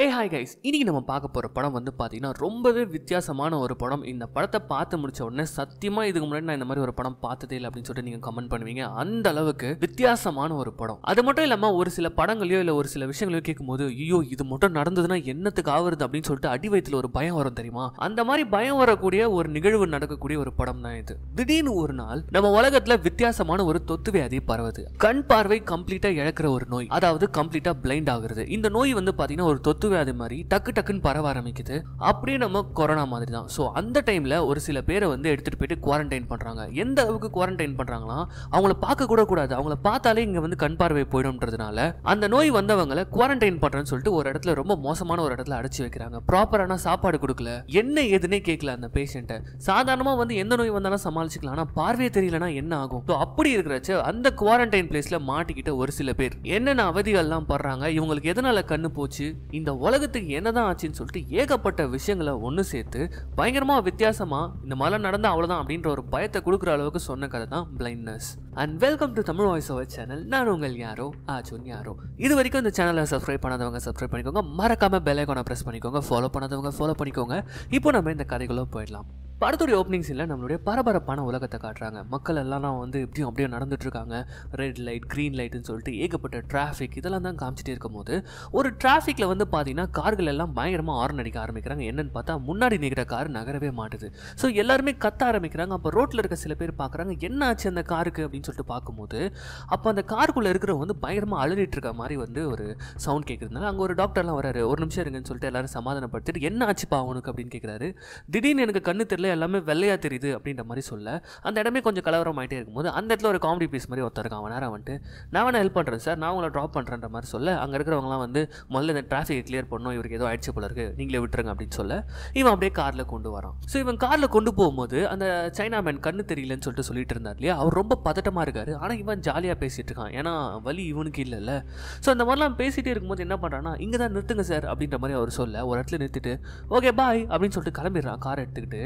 hey hi guys இன்றைக்கி நம்ம பார்க்க போகிற படம் வந்து பார்த்திங்கன்னா ரொம்பவே வித்தியாசமான ஒரு படம் இந்த படத்தை பார்த்து முடிச்ச உடனே சத்தியமாக இதுக்கு முன்னாடி நான் இந்த மாதிரி ஒரு படம் பார்த்ததே இல்லை அப்படின்னு சொல்லிட்டு நீங்கள் கமெண்ட் பண்ணுவீங்க அந்த அளவுக்கு வித்தியாசமான ஒரு படம் அது மட்டும் இல்லாமல் ஒரு சில படங்களையோ இல்லை ஒரு சில விஷயங்களையோ கேட்கும்போது ஐயோ இது மட்டும் நடந்ததுன்னா என்னத்துக்கு ஆகுறது அப்படின்னு சொல்லிட்டு அடி வயத்தில் ஒரு பயம் வரும் தெரியுமா அந்த மாதிரி பயம் வரக்கூடிய ஒரு நிகழ்வு நடக்கக்கூடிய ஒரு படம் தான் இது திடீர்னு ஒரு நாள் நம்ம உலகத்தில் வித்தியாசமான ஒரு தொத்து வியாதி பரவுது கண் பார்வை கம்ப்ளீட்டாக இழக்கிற ஒரு நோய் அதாவது கம்ப்ளீட்டாக பிளைண்ட் ஆகுறது இந்த நோய் வந்து பார்த்தீங்கன்னா ஒரு தொத்து தொத்து வியாதி மாதிரி டக்கு டக்குன்னு பரவ ஆரம்பிக்குது அப்படியே நம்ம கொரோனா மாதிரி தான் ஸோ அந்த டைமில் ஒரு சில பேரை வந்து எடுத்துகிட்டு போயிட்டு குவாரண்டைன் பண்ணுறாங்க எந்த அளவுக்கு குவாரண்டைன் பண்ணுறாங்களா அவங்கள பார்க்க கூட கூடாது அவங்கள பார்த்தாலே இங்கே வந்து கண் பார்வை போயிடும்ன்றதுனால அந்த நோய் வந்தவங்களை குவாரண்டைன் பண்ணுறேன்னு சொல்லிட்டு ஒரு இடத்துல ரொம்ப மோசமான ஒரு இடத்துல அடைச்சி வைக்கிறாங்க ப்ராப்பரான சாப்பாடு கொடுக்கல என்ன ஏதுன்னே கேட்கல அந்த பேஷண்ட்டை சாதாரணமாக வந்து எந்த நோய் வந்தாலும் சமாளிச்சுக்கலாம் ஆனால் பார்வையே தெரியலனா என்ன ஆகும் ஸோ அப்படி இருக்கிறச்ச அந்த குவாரண்டைன் பிளேஸில் மாட்டிக்கிட்ட ஒரு சில பேர் என்னென்ன அவதிகள்லாம் படுறாங்க இவங்களுக்கு எதனால் கண்ணு போச்சு இந்த உலகத்துக்கு என்னதான் ஆச்சுன்னு சொல்லிட்டு ஏகப்பட்ட விஷயங்களை ஒன்று சேர்த்து பயங்கரமாக வித்தியாசமாக இந்த மலை நடந்தால் அவ்வளோதான் அப்படின்ற ஒரு பயத்தை கொடுக்குற அளவுக்கு சொன்ன கதை தான் blindness and welcome to Tamil voice over channel நான் உங்கள் யாரோ ஆஜுன் யாரோ இது வரைக்கும் இந்த சேனலை சப்ஸ்கிரைப் பண்ணாதவங்க சப்ஸ்கிரைப் பண்ணிக்கோங்க மறக்காமல் பெலைக்கான ப்ரெஸ் பண்ணிக்கோங்க ஃபாலோ பண்ணாதவங்க ஃபாலோ பண்ணிக்கோங்க இப்போ நம்ம இந்த கதைகளோ போயிடலாம் படத்துடைய ஓப்பனிங் சீனில் நம்மளுடைய பரபரப்பான உலகத்தை காட்டுறாங்க மக்கள் எல்லாம் வந்து இப்படியும் அப்படியே நடந்துட்டுருக்காங்க ரெட் லைட் க்ரீன் லைட்டுன்னு சொல்லிட்டு ஏகப்பட்ட டிராஃபிக் இதெல்லாம் தான் காமிச்சிட்டே இருக்கும் போது ஒரு டிராஃபிக்கில் வந்து பார்த்தீங்கன்னா கார்கள் எல்லாம் பயங்கரமாக ஆரன் அடிக்க ஆரம்பிக்கிறாங்க என்னென்னு பார்த்தா முன்னாடி நிற்கிற கார் நகரவே மாட்டுது ஸோ எல்லாருமே கத்த ஆரம்பிக்கிறாங்க அப்போ ரோட்டில் இருக்க சில பேர் பார்க்குறாங்க என்ன ஆச்சு அந்த காருக்கு அப்படின்னு அப்படின்னு சொல்லிட்டு பார்க்கும்போது அப்போ அந்த காருக்குள்ளே இருக்கிறவங்க வந்து பயங்கரமாக அழுதிட்டு இருக்க மாதிரி வந்து ஒரு சவுண்ட் கேட்குறதுனால அங்கே ஒரு டாக்டர்லாம் வராரு ஒரு நிமிஷம் இருங்கன்னு சொல்லிட்டு எல்லாரும் சமாதானப்படுத்திட்டு என்ன ஆச்சுப்பா அவனுக்கு அப்படின்னு கேட்குறாரு திடீர்னு எனக்கு கண்ணு தெரியல எல்லாமே வெள்ளையாக தெரியுது அப்படின்ற மாதிரி சொல்ல அந்த இடமே கொஞ்சம் கலவரம் ஆகிட்டே இருக்கும்போது அந்த இடத்துல ஒரு காமெடி பீஸ் மாதிரி ஒருத்தருக்கான் அவன் நேரம் வந்துட்டு நான் வேணா ஹெல்ப் பண்ணுறேன் சார் நான் உங்களை ட்ராப் பண்ணுறேன்ற மாதிரி சொல்ல அங்கே இருக்கிறவங்களாம் வந்து முதல்ல இந்த டிராஃபிக் கிளியர் பண்ணணும் இவருக்கு ஏதோ ஆயிடுச்சு போல இருக்குது நீங்களே விட்டுருங்க அப்படின்னு சொல்ல இவன் அப்படியே காரில் கொண்டு வரான் ஸோ இவன் காரில் கொண்டு போகும்போது அந்த சைனா மேன் கண்ணு தெரியலன்னு சொல்லிட்டு சொல்லிட்டு இருந்தார் இல்லையா அவர் ரொம்ப பதட்டம் சங்கடமாக இருக்காரு ஆனால் இவன் ஜாலியாக பேசிகிட்டு இருக்கான் ஏன்னா வலி இவனுக்கு இல்லைல்ல ஸோ அந்த மாதிரிலாம் பேசிகிட்டே இருக்கும்போது என்ன பண்ணுறான்னா இங்கே தான் நிறுத்துங்க சார் அப்படின்ற மாதிரி அவர் சொல்ல ஒரு இடத்துல நிறுத்திட்டு ஓகே பாய் அப்படின்னு சொல்லிட்டு கிளம்பிடுறான் காரை எடுத்துக்கிட்டு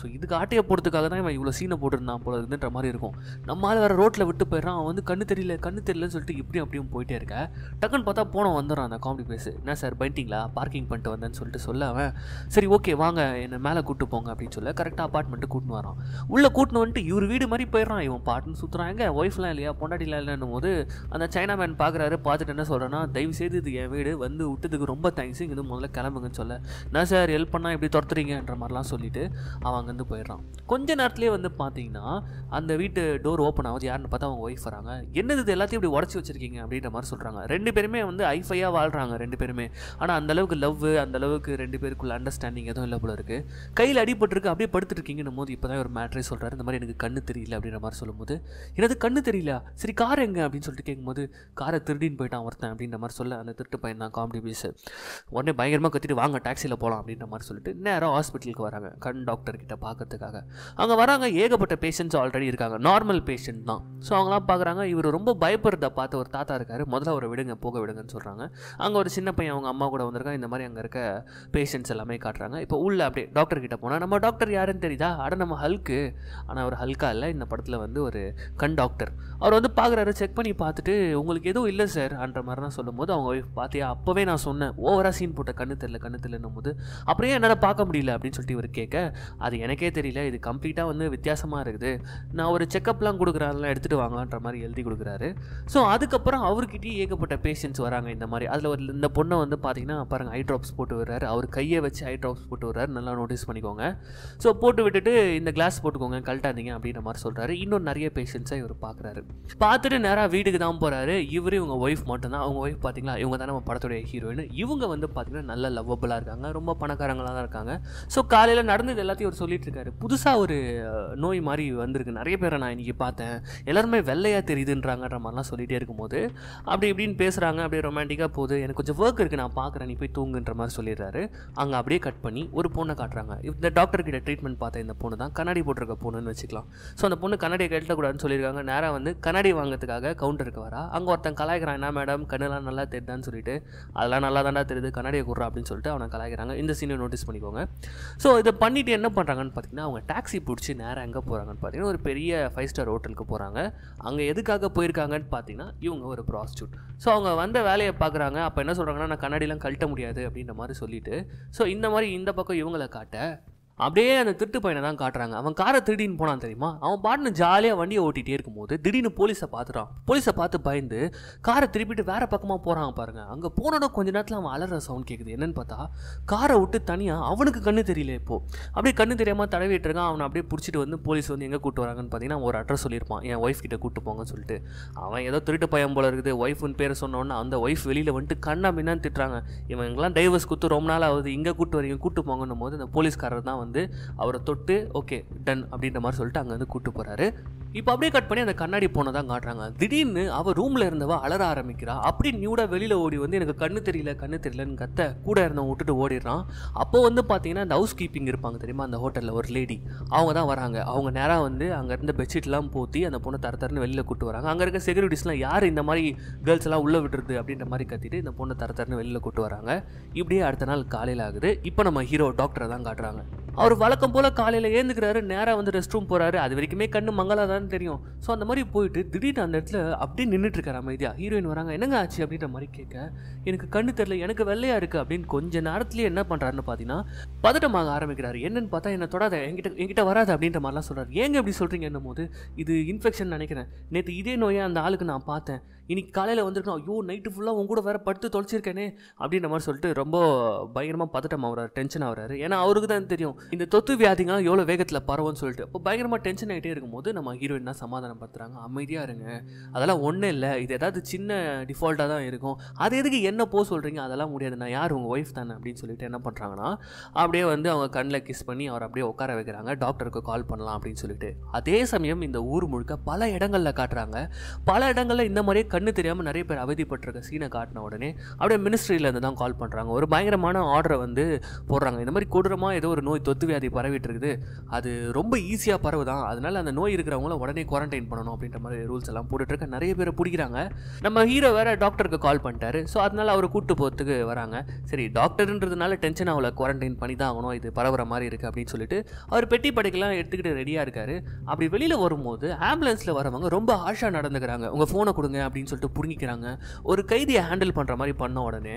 ஸோ இதுக்கு ஆட்டையை போடுறதுக்காக தான் இவன் இவ்வளோ சீனை போட்டிருந்தான் போல மாதிரி இருக்கும் நம்மளால் வேறு ரோட்டில் விட்டு போயிடறான் அவன் வந்து கண்ணு தெரியல கண்ணு தெரியலன்னு சொல்லிட்டு இப்படியும் அப்படியும் போயிட்டே இருக்க டக்குன்னு பார்த்தா போனோம் வந்துடுறான் அந்த காமெடி பேஸ் என்ன சார் பண்ணிட்டீங்களா பார்க்கிங் பண்ணிட்டு வந்தேன்னு சொல்லிட்டு சொல்ல அவன் சரி ஓகே வாங்க என்னை மேலே கூப்பிட்டு போங்க அப்படின்னு சொல்ல கரெக்டாக அப்பார்ட்மெண்ட்டு கூட்டின்னு வரான் உள்ளே கூட்டின்னு வந்துட்டு இவர் வீடு மாதிரி போயிடுறான் இவன் பாட்டுன்னு சுற்றுறான் எங்கே ஒய்ஃப்லாம் இல்லையா பொண்டாட்டிலாம் இல்லைன்னு போது அந்த சைனா மேன் பார்க்குறாரு பார்த்துட்டு என்ன சொல்கிறேன்னா தயவு செய்து இது என் வீடு வந்து விட்டதுக்கு ரொம்ப தேங்க்ஸ் இங்கே முதல்ல கிளம்புங்கன்னு சொல்ல நான் சார் ஹெல்ப் பண்ணால் எப்படி துரத்துறீங்கன்ற மாதிரிலாம் சொல்லிவிட்டு அவன் அங்கேருந்து போயிடுறான் கொஞ்ச நேரத்துலேயே வந்து பார்த்தீங்கன்னா அந்த வீட்டு டோர் ஓப்பன் ஆகுது யாருன்னு பார்த்தா அவங்க ஒய்ஃப் வராங்க என்னது இது எல்லாத்தையும் இப்படி உடச்சி வச்சிருக்கீங்க அப்படின்ற மாதிரி சொல்கிறாங்க ரெண்டு பேருமே வந்து ஐஃபையாக வாழ்கிறாங்க ரெண்டு பேருமே ஆனால் அந்தளவுக்கு லவ் அந்தளவுக்கு ரெண்டு பேருக்குள்ள அண்டர்ஸ்டாண்டிங் எதுவும் இல்லை போல இருக்குது கையில் அடிபட்டுருக்கு அப்படியே படுத்துட்டு இருக்கீங்கன்னு போது இப்போ தான் ஒரு மேட்ரே சொல்கிறாரு இந்த மாதிரி எனக்கு கண்ணு தெரியல அப்படின்ற மாதிரி சொல்லும்போது எனது கண்ணு தெரியல சரி கார் எங்க அப்படின்னு சொல்லிட்டு கேட்கும்போது காரை திருடின்னு போயிட்டான் ஒருத்தன் அப்படின்ற மாதிரி சொல்ல அந்த திருட்டு பையன் தான் காமெடி பீஸு உடனே பயங்கரமாக கத்திட்டு வாங்க டாக்ஸியில் போகலாம் அப்படின்ற மாதிரி சொல்லிட்டு நேராக ஹாஸ்பிட்டலுக்கு வராங்க கண் டாக்டர் கிட்ட பார்க்கறதுக்காக அங்கே வராங்க ஏகப்பட்ட பேஷண்ட்ஸ் ஆல்ரெடி இருக்காங்க நார்மல் பேஷண்ட் தான் ஸோ அவங்களாம் பார்க்குறாங்க இவர் ரொம்ப பயப்படுறத பார்த்து ஒரு தாத்தா இருக்கார் முதல்ல அவரை விடுங்க போக விடுங்கன்னு சொல்கிறாங்க அங்கே ஒரு சின்ன பையன் அவங்க அம்மா கூட வந்திருக்காங்க இந்த மாதிரி அங்கே இருக்க பேஷண்ட்ஸ் எல்லாமே காட்டுறாங்க இப்போ உள்ள அப்படியே டாக்டர் கிட்ட போனால் நம்ம டாக்டர் யாருன்னு தெரியுதா அட நம்ம ஹல்க்கு ஆனால் அவர் ஹல்கா இல்லை இந்த படத்தில் வந்து ஒரு கண் கண் டாக்டர் அவர் வந்து பார்க்குறாரு செக் பண்ணி பார்த்துட்டு உங்களுக்கு எதுவும் இல்லை சார் அன்ற மாதிரிலாம் சொல்லும் போது அவங்க ஒய்ஃப் பார்த்தியா அப்போவே நான் சொன்னேன் ஓவராக சீன் போட்ட கண்ணு தெரில கண்ணு தெரிலன்னும் போது அப்புறம் என்னால் பார்க்க முடியல அப்படின்னு சொல்லிட்டு இவர் கேட்க அது எனக்கே தெரியல இது கம்ப்ளீட்டாக வந்து வித்தியாசமாக இருக்குது நான் ஒரு செக்கப்லாம் கொடுக்குறாங்கலாம் எடுத்துகிட்டு வாங்கலான்ற மாதிரி எழுதி கொடுக்குறாரு ஸோ அதுக்கப்புறம் அவர்கிட்டயே ஏகப்பட்ட பேஷண்ட்ஸ் வராங்க இந்த மாதிரி அதில் ஒரு இந்த பொண்ணை வந்து பார்த்தீங்கன்னா பாருங்கள் ஐ ட்ராப்ஸ் போட்டு விடுறாரு அவர் கையை வச்சு ஐ ட்ராப்ஸ் போட்டு வர்றாரு நல்லா நோட்டீஸ் பண்ணிக்கோங்க ஸோ போட்டு விட்டுட்டு இந்த கிளாஸ் போட்டுக்கோங்க இருந்தீங்க அப்படின்ற மாதிரி சொல்கிறாரு இன்னும் நிறைய பேஷண்ட்ஸ் மேட்சை இவர் பார்க்குறாரு பார்த்துட்டு நேராக வீட்டுக்கு தான் போகிறாரு இவர் இவங்க ஒய்ஃப் மட்டும்தான் அவங்க ஒய்ஃப் பார்த்தீங்களா இவங்க தான் நம்ம படத்துடைய ஹீரோயின் இவங்க வந்து பார்த்தீங்கன்னா நல்ல லவ்வபுளாக இருக்காங்க ரொம்ப பணக்காரங்களாக தான் இருக்காங்க ஸோ காலையில் நடந்தது எல்லாத்தையும் இவர் சொல்லிட்டு இருக்காரு புதுசாக ஒரு நோய் மாதிரி வந்திருக்கு நிறைய பேரை நான் இன்றைக்கி பார்த்தேன் எல்லாருமே வெள்ளையாக தெரியுதுன்றாங்கன்ற மாதிரிலாம் சொல்லிகிட்டே இருக்கும்போது அப்படி இப்படின்னு பேசுகிறாங்க அப்படியே ரொமான்டிக்காக போகுது எனக்கு கொஞ்சம் ஒர்க் இருக்குது நான் பார்க்குறேன் நீ போய் தூங்குன்ற மாதிரி சொல்லிடுறாரு அங்கே அப்படியே கட் பண்ணி ஒரு பொண்ணை காட்டுறாங்க இந்த டாக்டர்கிட்ட ட்ரீட்மெண்ட் பார்த்தேன் இந்த பொண்ணு தான் கண்ணாடி போட்டிருக்க பொண்ணுன்னு வச்சுக்கலாம் ஸோ அந்த பொண்ணு கண்ணாடியை கட்டக்கூடாதுன்னு சொல்லி இருக்காங்க நேராக வந்து கண்ணாடி வாங்கிறதுக்காக கவுண்டருக்கு வரா அங்கே ஒருத்தன் கலாய்க்கிறான் என்ன மேடம் கண்ணெல்லாம் நல்லா தெரியுதான்னு சொல்லிட்டு அதெல்லாம் நல்லா தான்டா தெரியுது கண்ணாடியை குடுறா அப்படின்னு சொல்லிட்டு அவனை கலாய்க்கிறாங்க இந்த சீனை நோட்டீஸ் பண்ணிக்கோங்க ஸோ இதை பண்ணிவிட்டு என்ன பண்ணுறாங்கன்னு பார்த்தீங்கன்னா அவங்க டாக்ஸி பிடிச்சி நேராக எங்கே போகிறாங்கன்னு பார்த்தீங்கன்னா ஒரு பெரிய ஃபைவ் ஸ்டார் ஹோட்டலுக்கு போகிறாங்க அங்கே எதுக்காக போயிருக்காங்கன்னு பார்த்தீங்கன்னா இவங்க ஒரு ப்ராஸ்டியூட் ஸோ அவங்க வந்த வேலையை பார்க்குறாங்க அப்போ என்ன சொல்கிறாங்கன்னா நான் கண்ணாடிலாம் கழட்ட முடியாது அப்படின்ற மாதிரி சொல்லிட்டு ஸோ இந்த மாதிரி இந்த பக்கம் இவங்களை காட்ட அப்படியே அந்த திருட்டு பையனை தான் காட்டுறாங்க அவன் காரை திருடின்னு போனான் தெரியுமா அவன் பாட்டுன்னு ஜாலியாக வண்டியை ஓட்டிகிட்டே இருக்கும்போது திடீர்னு போலீஸை பார்த்துட்டான் போலீஸை பார்த்து பயந்து காரை திருப்பிட்டு வேறு பக்கமாக போகிறாங்க பாருங்க அங்கே போனோட கொஞ்ச நேரத்தில் அவன் அலற சவுண்ட் கேட்குது என்னன்னு பார்த்தா காரை விட்டு தனியாக அவனுக்கு கண்ணு தெரியல இப்போது அப்படியே கண்ணு தெரியாமல் தடவிட்டு இருக்கான் அவனை அப்படியே பிடிச்சிட்டு வந்து போலீஸ் வந்து எங்கே கூப்பிட்டு வராங்கன்னு பார்த்தீங்கன்னா ஒரு அட்ரஸ் சொல்லியிருப்பான் என் ஒய்ஃப் கிட்ட கூப்பிட்டு போங்கன்னு சொல்லிட்டு அவன் ஏதோ திருட்டு பயம் போல இருக்குது ஒய்ஃபுன்னு பேரை சொன்னோன்னா அந்த ஒய்ஃப் வெளியில் வந்துட்டு கண்ணா மின்னான்னு திட்டுறாங்க இவங்கெல்லாம் டைவர்ஸ் கொடுத்து ரொம்ப நாள் ஆகுது இங்கே கூப்பிட்டு வரீங்க கூப்பிட்டு போங்கன்னும் போது அந்த போலீஸ்காரர் தான் வந்து வந்து அவரை தொட்டு ஓகே டன் அப்படின்ற மாதிரி சொல்லிட்டு அங்கே வந்து கூப்பிட்டு போகிறாரு இப்போ அப்படியே கட் பண்ணி அந்த கண்ணாடி போனதான் காட்டுறாங்க திடீர்னு அவள் ரூமில் இருந்தவ அலற ஆரம்பிக்கிறா அப்படி நியூடாக வெளியில் ஓடி வந்து எனக்கு கண்ணு தெரியல கண்ணு தெரியலன்னு கத்த கூட இருந்தவன் விட்டுட்டு ஓடிடுறான் அப்போ வந்து பார்த்தீங்கன்னா அந்த ஹவுஸ் கீப்பிங் இருப்பாங்க தெரியுமா அந்த ஹோட்டலில் ஒரு லேடி அவங்க தான் வராங்க அவங்க நேராக வந்து அங்கே இருந்த பெட்ஷீட்லாம் போத்தி அந்த பொண்ணை தர தரன்னு வெளியில் கூட்டு வராங்க அங்கே இருக்க செக்யூரிட்டிஸ்லாம் யார் இந்த மாதிரி கேர்ள்ஸ் எல்லாம் உள்ளே விடுறது அப்படின்ற மாதிரி கத்திட்டு இந்த பொண்ணை தர தரன்னு வெளியில் கூட்டு வராங்க இப்படியே அடுத்த நாள் காலையில் ஆகுது இப்போ நம்ம ஹீரோ டாக்டரை தான் காட்டுறாங்க அவர் வழக்கம் போல் காலையில் ஏந்துக்கிறாரு நேராக வந்து ரெஸ்ட் ரூம் போகிறாரு அது வரைக்குமே கண்ணு மங்களாக தான் தெரியும் ஸோ அந்த மாதிரி போயிட்டு திடீர்னு அந்த இடத்துல அப்படியே நின்றுட்டுருக்காரு அமைதியாக ஹீரோயின் வராங்க என்னங்க ஆச்சு அப்படின்ற மாதிரி கேட்க எனக்கு கண்ணு தெரில எனக்கு வெள்ளையாக இருக்குது அப்படின்னு கொஞ்ச நேரத்துலேயே என்ன பண்ணுறாருன்னு பார்த்தீங்கன்னா பதட்டமாக ஆரம்பிக்கிறாரு என்னன்னு பார்த்தா என்ன தொடாத என்கிட்ட என்கிட்ட வராது அப்படின்ற மாதிரிலாம் சொல்கிறார் ஏங்க இப்படி சொல்கிறீங்கன்னும் போது இது இன்ஃபெக்ஷன் நினைக்கிறேன் நேற்று இதே நோயை அந்த ஆளுக்கு நான் பார்த்தேன் இன்னைக்கு காலையில் வந்திருக்கோம் ஐயோ நைட்டு ஃபுல்லாக உங்க கூட வேறு படுத்து தொலைச்சிருக்கேனே அப்படின்ற மாதிரி சொல்லிட்டு ரொம்ப பயங்கரமாக பதட்டம் ஆகிறாரு டென்ஷன் ஆகிறாரு ஏன்னா அவருக்கு தான் தெரியும் இந்த தொத்து வியாதிங்க எவ்வளோ வேகத்தில் பரவும்னு சொல்லிட்டு இப்போ பயங்கரமாக டென்ஷன் ஆகிட்டே இருக்கும்போது நம்ம ஹீரோயின் தான் பார்த்துறாங்க அமைதியாக இருங்க அதெல்லாம் ஒன்றும் இல்லை இது ஏதாவது சின்ன டிஃபால்ட்டாக தான் இருக்கும் அது எதுக்கு என்ன போ சொல்கிறீங்க அதெல்லாம் முடியாது நான் யார் உங்கள் ஒய்ஃப் தானே அப்படின்னு சொல்லிட்டு என்ன பண்ணுறாங்கன்னா அப்படியே வந்து அவங்க கண்ணில் கிஸ் பண்ணி அவர் அப்படியே உட்கார வைக்கிறாங்க டாக்டருக்கு கால் பண்ணலாம் அப்படின்னு சொல்லிட்டு அதே சமயம் இந்த ஊர் முழுக்க பல இடங்களில் காட்டுறாங்க பல இடங்களில் இந்த மாதிரியே கண்ணு தெரியாமல் நிறைய பேர் அவதிப்பட்டிருக்க சீனை காட்டின உடனே அப்படியே மினிஸ்ட்ரியிலேருந்து தான் கால் பண்ணுறாங்க ஒரு பயங்கரமான ஆர்டரை வந்து போடுறாங்க இந்த மாதிரி கொடூரமாக ஏதோ ஒரு நோய் தொத்து வியாதி பரவிட்டு இருக்குது அது ரொம்ப ஈஸியாக பரவு தான் அதனால் அந்த நோய் இருக்கிறவங்கள உடனே குவாரண்டைன் பண்ணணும் அப்படின்ற மாதிரி ரூல்ஸ் எல்லாம் போட்டுட்ருக்க நிறைய பேரை பிடிக்கிறாங்க நம்ம ஹீரோ வேறு டாக்டருக்கு கால் பண்ணிட்டாரு ஸோ அதனால் அவரை கூப்பிட்டு போகிறதுக்கு வராங்க சரி டாக்டருன்றதுனால டென்ஷன் அவளை குவாரண்டைன் பண்ணி தான் ஆகணும் இது பரவுற மாதிரி இருக்குது அப்படின்னு சொல்லிட்டு அவர் பெட்டி படைக்கெல்லாம் எடுத்துக்கிட்டு ரெடியாக இருக்கார் அப்படி வெளியில் வரும்போது ஆம்புலன்ஸில் வரவங்க ரொம்ப ஆஷாக நடந்துக்கிறாங்க உங்கள் ஃபோனை கொடுங்க அப்படின்னு அப்படின்னு சொல்லிட்டு புரிஞ்சிக்கிறாங்க ஒரு கைதியை ஹேண்டில் பண்ணுற மாதிரி பண்ண உடனே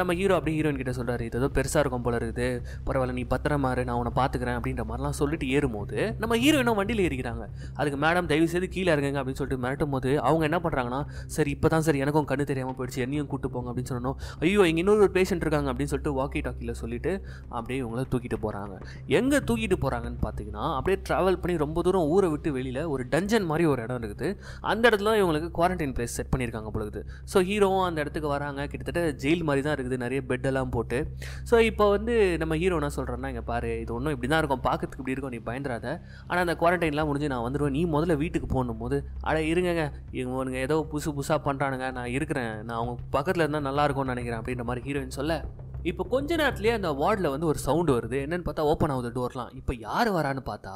நம்ம ஹீரோ அப்படி ஹீரோயின் கிட்ட சொல்கிறாரு இது ஏதோ பெருசாக இருக்கும் போல இருக்குது பரவாயில்ல நீ பத்திரமா இரு நான் உன்னை பார்த்துக்கிறேன் அப்படின்ற மாதிரிலாம் சொல்லிட்டு ஏறும்போது நம்ம ஹீரோயினும் வண்டியில் ஏறிக்கிறாங்க அதுக்கு மேடம் தயவு செய்து கீழே இருக்குங்க அப்படின்னு சொல்லிட்டு மிரட்டும் போது அவங்க என்ன பண்ணுறாங்கன்னா சரி இப்போ தான் சரி எனக்கும் கண்ணு தெரியாமல் போயிடுச்சு என்னையும் கூட்டு போங்க அப்படின்னு சொன்னோம் ஐயோ இங்கே இன்னொரு பேஷண்ட் இருக்காங்க அப்படின்னு சொல்லிட்டு வாக்கி டாக்கியில் சொல்லிட்டு அப்படியே இவங்கள தூக்கிட்டு போகிறாங்க எங்கே தூக்கிட்டு போகிறாங்கன்னு பார்த்தீங்கன்னா அப்படியே ட்ராவல் பண்ணி ரொம்ப தூரம் ஊரை விட்டு வெளியில் ஒரு டஞ்சன் மாதிரி ஒரு இடம் இருக்குது அந்த இடத்துல இவங்களுக்கு குவாரண்டைன் பிளேஸ் செட் பண்ணியிருக்காங்க பொழுது ஸோ ஹீரோவும் அந்த இடத்துக்கு வராங்க கிட்டத்தட்ட ஜெயில் மாதிரி தான் இருக்குது நிறைய பெட்டெல்லாம் போட்டு ஸோ இப்போ வந்து நம்ம ஹீரோ என்ன சொல்கிறேன்னா இங்கே பாரு இது ஒன்றும் இப்படி தான் இருக்கும் பார்க்கறதுக்கு இப்படி இருக்கும் நீ பயந்துராத ஆனால் அந்த குவாரண்டைன்லாம் முடிஞ்சு நான் வந்துடுவேன் நீ முதல்ல வீட்டுக்கு போகணும் போது அட இருங்கங்க இவனுங்க ஏதோ புதுசு புதுசாக பண்ணுறானுங்க நான் இருக்கிறேன் நான் அவங்க பக்கத்தில் இருந்தால் நல்லாயிருக்கும்னு நினைக்கிறேன் அப்படின்ற மாதிரி ஹீரோயின் சொல்ல இப்போ கொஞ்ச நேரத்துலேயே அந்த வார்டில் வந்து ஒரு சவுண்டு வருது என்னென்னு பார்த்தா ஓப்பன் ஆகுது டோர்லாம் இப்போ யார் வரான்னு பார்த்தா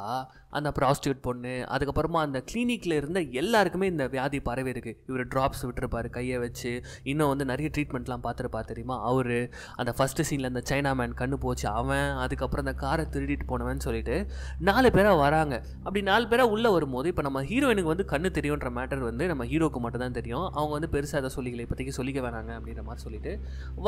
அந்த ப்ராஸ்டியூட் பொண்ணு அதுக்கப்புறமா அந்த கிளினிக்கில் இருந்த எல்லாருக்குமே இந்த வியாதி பரவி இருக்கு இவர் ட்ராப்ஸ் விட்டுருப்பாரு கையை வச்சு இன்னும் வந்து நிறைய ட்ரீட்மெண்ட்லாம் பார்த்துருப்பா தெரியுமா அவர் அந்த ஃபஸ்ட்டு சீனில் அந்த சைனா மேன் கண்ணு போச்சு அவன் அதுக்கப்புறம் அந்த காரை திருடிட்டு போனவன் சொல்லிட்டு நாலு பேராக வராங்க அப்படி நாலு பேராக உள்ளே வரும்போது இப்போ நம்ம ஹீரோயினுக்கு வந்து கண்ணு தெரியுன்ற மேட்டர் வந்து நம்ம ஹீரோக்கு மட்டும் தான் தெரியும் அவங்க வந்து பெருசாக அதை சொல்லிக்கல இப்போதைக்கு சொல்லிக்க வேணாங்க அப்படின்ற மாதிரி சொல்லிட்டு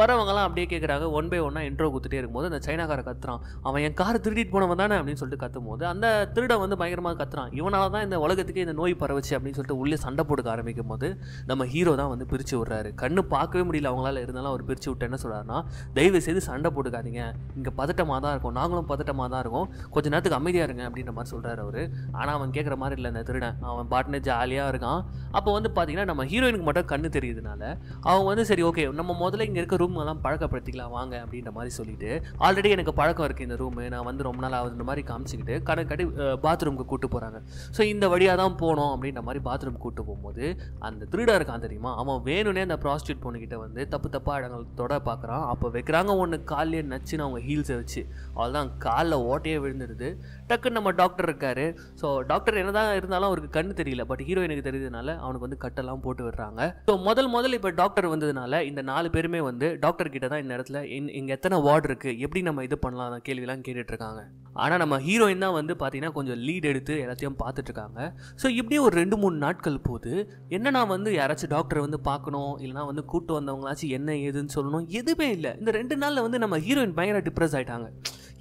வரவங்கலாம் அப்படியே கேட்குறாங்க ஒன் பை ஒன்னாக இன்ட்ரோ கொடுத்துட்டே இருக்கும்போது அந்த சைனாக்காரை கத்துறான் அவன் என் காரை திருடிட்டு போனவன் தானே அப்படின்னு சொல்லிட்டு கத்தும் போது அந்த திரு திருடன் வந்து பயங்கரமாக கத்துறான் இவனால தான் இந்த உலகத்துக்கே இந்த நோய் பரவுச்சு அப்படின்னு சொல்லிட்டு உள்ளே சண்டை போட்டுக்க ஆரம்பிக்கும் போது நம்ம ஹீரோ தான் வந்து பிரித்து விட்றாரு கண்ணு பார்க்கவே முடியல அவங்களால இருந்தாலும் அவர் பிரித்து விட்டு என்ன சொல்கிறாருன்னா தயவு செய்து சண்டை போட்டுக்காதீங்க இங்கே பதட்டமாக தான் இருக்கும் நாங்களும் பதட்டமாக தான் இருக்கும் கொஞ்ச நேரத்துக்கு அமைதியாக இருங்க அப்படின்ற மாதிரி சொல்கிறாரு அவர் ஆனால் அவன் கேட்குற மாதிரி இல்லை இந்த திருடன் அவன் பாட்டுன்னு ஜாலியாக இருக்கான் அப்போ வந்து பார்த்தீங்கன்னா நம்ம ஹீரோயினுக்கு மட்டும் கண்ணு தெரியுதுனால அவங்க வந்து சரி ஓகே நம்ம முதல்ல இங்கே இருக்க ரூம் எல்லாம் பழக்கப்படுத்திக்கலாம் வாங்க அப்படின்ற மாதிரி சொல்லிட்டு ஆல்ரெடி எனக்கு பழக்கம் இருக்குது இந்த ரூமு நான் வந்து ரொம்ப நாள் ஆகுதுன்ற மாதிரி காமிச்சிக்கிட்டு கணக்கு கட்டி பாத்ரூம்க்கு கூப்பிட்டு போகிறாங்க ஸோ இந்த வழியாக தான் போனோம் அப்படின்ற மாதிரி பாத்ரூம் கூப்பிட்டு போகும்போது அந்த திருடா இருக்கான் தெரியுமா அவன் வேணும்னே அந்த ப்ராஸ்டியூட் பொண்ணுக்கிட்ட வந்து தப்பு தப்பாக இடங்கள் தொட பார்க்குறான் அப்போ வைக்கிறாங்க ஒன்று காலையே நச்சுன்னு அவங்க ஹீல்ஸை வச்சு அவ்வளோதான் காலில் ஓட்டையே விழுந்துடுது டக்குன்னு நம்ம டாக்டர் இருக்கார் ஸோ டாக்டர் என்னதான் இருந்தாலும் அவருக்கு கண்ணு தெரியல பட் ஹீரோயினுக்கு தெரியுதுனால அவனுக்கு வந்து கட்டெல்லாம் போட்டு விடுறாங்க ஸோ முதல் முதல் இப்போ டாக்டர் வந்ததுனால இந்த நாலு பேருமே வந்து டாக்டர் கிட்ட தான் இந்த இடத்துல இங்கே எத்தனை வார்டு இருக்குது எப்படி நம்ம இது பண்ணலாம் கேள்விலாம் கேட்டுட்ருக்காங்க ஆனால் நம்ம ஹீரோயின் தான் வந்து பார்த்தீங்கன்னா கொஞ்சம் லீட் எடுத்து எல்லாத்தையும் பார்த்துட்ருக்காங்க ஸோ இப்படியே ஒரு ரெண்டு மூணு நாட்கள் போது என்னென்னா வந்து யாராச்சும் டாக்டரை வந்து பார்க்கணும் இல்லைனா வந்து கூப்பிட்டு வந்தவங்களாச்சும் என்ன ஏதுன்னு சொல்லணும் எதுவுமே இல்லை இந்த ரெண்டு நாளில் வந்து நம்ம ஹீரோயின் பயங்கர டிப்ரெஸ் ஆகிட்டாங்க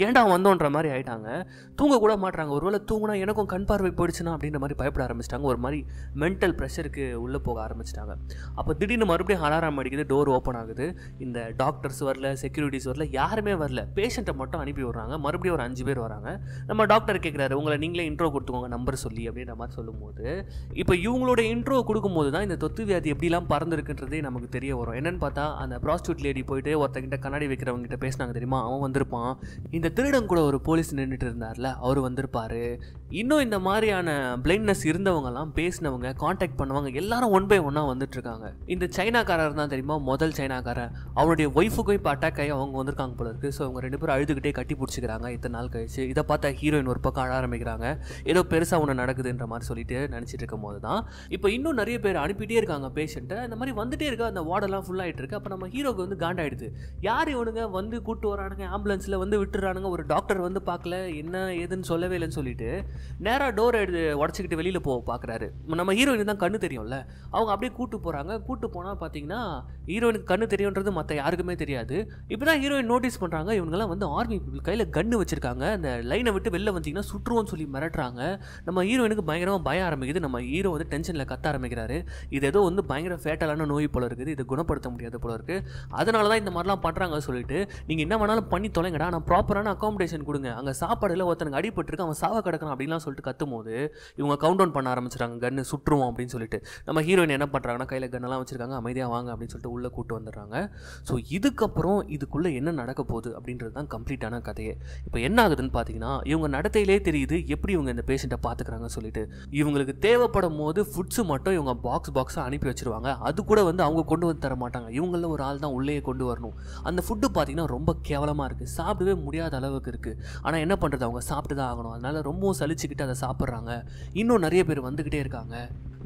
ஏன்டா வந்தோன்ற மாதிரி ஆயிட்டாங்க தூங்க கூட மாட்டுறாங்க ஒருவேளை தூங்கினா எனக்கும் கண் பார்வை போயிடுச்சுன்னா அப்படின்ற மாதிரி பயப்பட ஆரம்பிச்சிட்டாங்க ஒரு மாதிரி மென்டல் ப்ரெஷருக்கு உள்ளே போக ஆரம்பிச்சிட்டாங்க அப்போ திடீர்னு மறுபடியும் அலாரம் அடிக்குது டோர் ஓப்பன் ஆகுது இந்த டாக்டர்ஸ் வரல செக்யூரிட்டிஸ் வரல யாருமே வரல பேஷண்ட்டை மட்டும் அனுப்பி விடுறாங்க மறுபடியும் ஒரு அஞ்சு பேர் வராங்க நம்ம டாக்டர் கேட்குறாரு உங்களை நீங்களே இன்ட்ரோ கொடுத்துக்கோங்க நம்பர் சொல்லி அப்படின்ற மாதிரி சொல்லும்போது இப்போ இவங்களோட இன்ட்ரோ கொடுக்கும்போது தான் இந்த தொத்து வியாதி எப்படிலாம் பறந்துருக்குன்றதே நமக்கு தெரிய வரும் என்னென்னு பார்த்தா அந்த ப்ராஸ்டியூட் லேடி போயிட்டு ஒருத்தங்கிட்ட கண்ணாடி வைக்கிறவங்ககிட்ட பேசினாங்க தெரியுமா அவன் வந்திருப்பான் இந்த இந்த திருடம் கூட ஒரு போலீஸ் நின்றுட்டு இருந்தார்ல அவர் வந்திருப்பாரு இன்னும் இந்த மாதிரியான பிளைண்ட்னஸ் இருந்தவங்கலாம் பேசினவங்க காண்டாக்ட் பண்ணவங்க எல்லாரும் ஒன் பை ஒன்னாக வந்துட்டுருக்காங்க இந்த சைனாக்காரர் தான் தெரியுமா முதல் சைனாக்காரர் அவருடைய ஒய்ஃபுக்கும் இப்போ அட்டாக் ஆகி அவங்க வந்திருக்காங்க போல இருக்குது ஸோ அவங்க ரெண்டு பேரும் அழுதுகிட்டே கட்டி பிடிச்சிக்கிறாங்க இத்தனை நாள் கழிச்சு இதை பார்த்தா ஹீரோயின் ஒரு பக்கம் ஆட ஆரம்பிக்கிறாங்க ஏதோ பெருசாக ஒன்று நடக்குதுன்ற மாதிரி சொல்லிட்டு நினச்சிட்டு இருக்கும் போது தான் இப்போ இன்னும் நிறைய பேர் அனுப்பிட்டே இருக்காங்க பேஷண்ட்டை இந்த மாதிரி வந்துட்டே இருக்க அந்த வார்டெல்லாம் ஃபுல் ஆகிட்டு இருக்கு அப்போ நம்ம ஹீரோக்கு வந்து காண்டாயிடுது யார் இவனுங்க வந்து கூப்பிட்டு வரானுங்க ஆம்புலன்ஸில் வந்து விட்டுறானுங்க ஒரு டாக்டர் வந்து பார்க்கல என்ன ஏதுன்னு சொல்லவே இல்லைன்னு சொல்லிட்டு நேராக டோர் எடுத்து உடச்சிக்கிட்டு வெளியில் போக பார்க்குறாரு நம்ம ஹீரோயின் தான் கண்ணு தெரியும்ல அவங்க அப்படியே கூட்டு போகிறாங்க கூட்டு போனால் பார்த்தீங்கன்னா ஹீரோயினுக்கு கண்ணு தெரியுன்றது மற்ற யாருக்குமே தெரியாது இப்போ தான் ஹீரோயின் நோட்டீஸ் பண்ணுறாங்க இவங்கெல்லாம் வந்து ஆர்மி பீப்புள் கையில் கன்று வச்சுருக்காங்க அந்த லைனை விட்டு வெளில வந்தீங்கன்னா சுற்றுவோம்னு சொல்லி மிரட்டுறாங்க நம்ம ஹீரோயினுக்கு பயங்கரமாக பயம் ஆரம்பிக்குது நம்ம ஹீரோ வந்து டென்ஷனில் கத்த ஆரம்பிக்கிறாரு இது ஏதோ வந்து பயங்கர ஃபேட்டலான நோய் போல இருக்குது இதை குணப்படுத்த முடியாது போல இருக்குது அதனால தான் இந்த மாதிரிலாம் பண்ணுறாங்க சொல்லிட்டு நீங்கள் என்ன வேணாலும் பண்ணி தொலைங்கடா நான் ப்ராப்பரான அக்காமடேஷன் கொடுங்க அங்கே சாப்பாடுல ஒருத்தனுக்கு அடிபட்டுருக்கு அவன் சாவ கிடக்கணும் அப்படின்னு அப்படின்லாம் சொல்லிட்டு கத்தும் போது இவங்க கவுண்ட் டவுன் பண்ண ஆரம்பிச்சிட்டாங்க கன்னு சுற்றுவோம் அப்படின்னு சொல்லிட்டு நம்ம ஹீரோயின் என்ன பண்ணுறாங்கன்னா கையில் கன்னெல்லாம் வச்சுருக்காங்க அமைதியாக வாங்க அப்படின்னு சொல்லிட்டு உள்ளே கூட்டு வந்துடுறாங்க ஸோ இதுக்கப்புறம் இதுக்குள்ளே என்ன நடக்க போகுது அப்படின்றது தான் கம்ப்ளீட்டான கதையே இப்போ என்ன ஆகுதுன்னு பார்த்தீங்கன்னா இவங்க நடத்தையிலே தெரியுது எப்படி இவங்க இந்த பேஷண்ட்டை பார்த்துக்கிறாங்கன்னு சொல்லிட்டு இவங்களுக்கு தேவைப்படும் போது ஃபுட்ஸு மட்டும் இவங்க பாக்ஸ் பாக்ஸாக அனுப்பி வச்சுருவாங்க அது கூட வந்து அவங்க கொண்டு வந்து தர மாட்டாங்க இவங்களில் ஒரு ஆள் தான் உள்ளே கொண்டு வரணும் அந்த ஃபுட்டு பார்த்தீங்கன்னா ரொம்ப கேவலமாக இருக்குது சாப்பிடவே முடியாத அளவுக்கு இருக்குது ஆனால் என்ன பண்ணுறது அவங்க சாப்பிட்டு தான் ஆகணும் அதனால் ரொம்பவும் சளி வச்சுக்கிட்டு அதை சாப்பிட்றாங்க இன்னும் நிறைய பேர் வந்துக்கிட்டே இருக்காங்க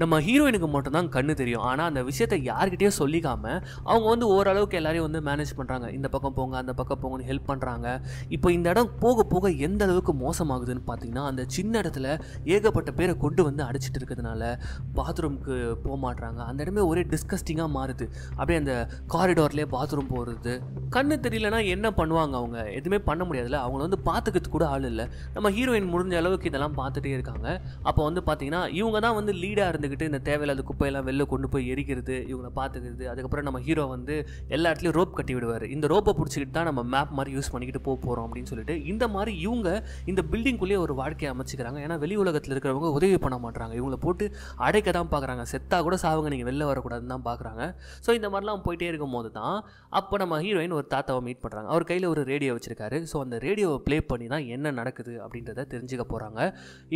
நம்ம ஹீரோயினுக்கு மட்டும்தான் கண்ணு தெரியும் ஆனால் அந்த விஷயத்தை யார்கிட்டயோ சொல்லிக்காமல் அவங்க வந்து ஓரளவுக்கு எல்லாரையும் வந்து மேனேஜ் பண்ணுறாங்க இந்த பக்கம் போங்க அந்த பக்கம் போங்கன்னு ஹெல்ப் பண்ணுறாங்க இப்போ இந்த இடம் போக போக எந்த அளவுக்கு மோசமாகுதுன்னு பார்த்தீங்கன்னா அந்த சின்ன இடத்துல ஏகப்பட்ட பேரை கொண்டு வந்து அடிச்சிட்டு இருக்கிறதுனால பாத்ரூம்க்கு போக மாட்டுறாங்க அந்த இடமே ஒரே டிஸ்கஸ்டிங்காக மாறுது அப்படியே அந்த காரிடோர்லேயே பாத்ரூம் போகிறது கண்ணு தெரியலனா என்ன பண்ணுவாங்க அவங்க எதுவுமே பண்ண முடியாதுல்ல அவங்கள வந்து பார்த்துக்கிறது கூட ஆள் இல்லை நம்ம ஹீரோயின் முடிஞ்ச அளவுக்கு இதெல்லாம் இதெல்லாம் பார்த்துட்டே இருக்காங்க அப்போ வந்து பார்த்தீங்கன்னா இவங்க தான் வந்து லீடாக இருந்துக்கிட்டு இந்த தேவையில்லாத குப்பையெல்லாம் வெளில கொண்டு போய் எரிக்கிறது இவங்களை பார்த்துக்கிறது அதுக்கப்புறம் நம்ம ஹீரோ வந்து எல்லா இடத்துலையும் ரோப் கட்டி விடுவார் இந்த ரோப்பை பிடிச்சிக்கிட்டு தான் நம்ம மேப் மாதிரி யூஸ் பண்ணிக்கிட்டு போக போகிறோம் அப்படின்னு சொல்லிட்டு இந்த மாதிரி இவங்க இந்த பில்டிங்குள்ளேயே ஒரு வாழ்க்கையை அமைச்சிக்கிறாங்க ஏன்னா வெளி உலகத்தில் இருக்கிறவங்க உதவி பண்ண மாட்டாங்க இவங்கள போட்டு அடைக்க தான் பார்க்குறாங்க செத்தா கூட சாவங்க நீங்கள் வெளில வரக்கூடாதுன்னு தான் பார்க்குறாங்க ஸோ இந்த மாதிரிலாம் போயிட்டே இருக்கும் போது தான் அப்போ நம்ம ஹீரோயின் ஒரு தாத்தாவை மீட் பண்ணுறாங்க அவர் கையில் ஒரு ரேடியோ வச்சிருக்காரு ஸோ அந்த ரேடியோவை ப்ளே பண்ணி தான் என்ன நடக்குது அப்படின்றத தெரிஞ்சுக்க போகிறாங்க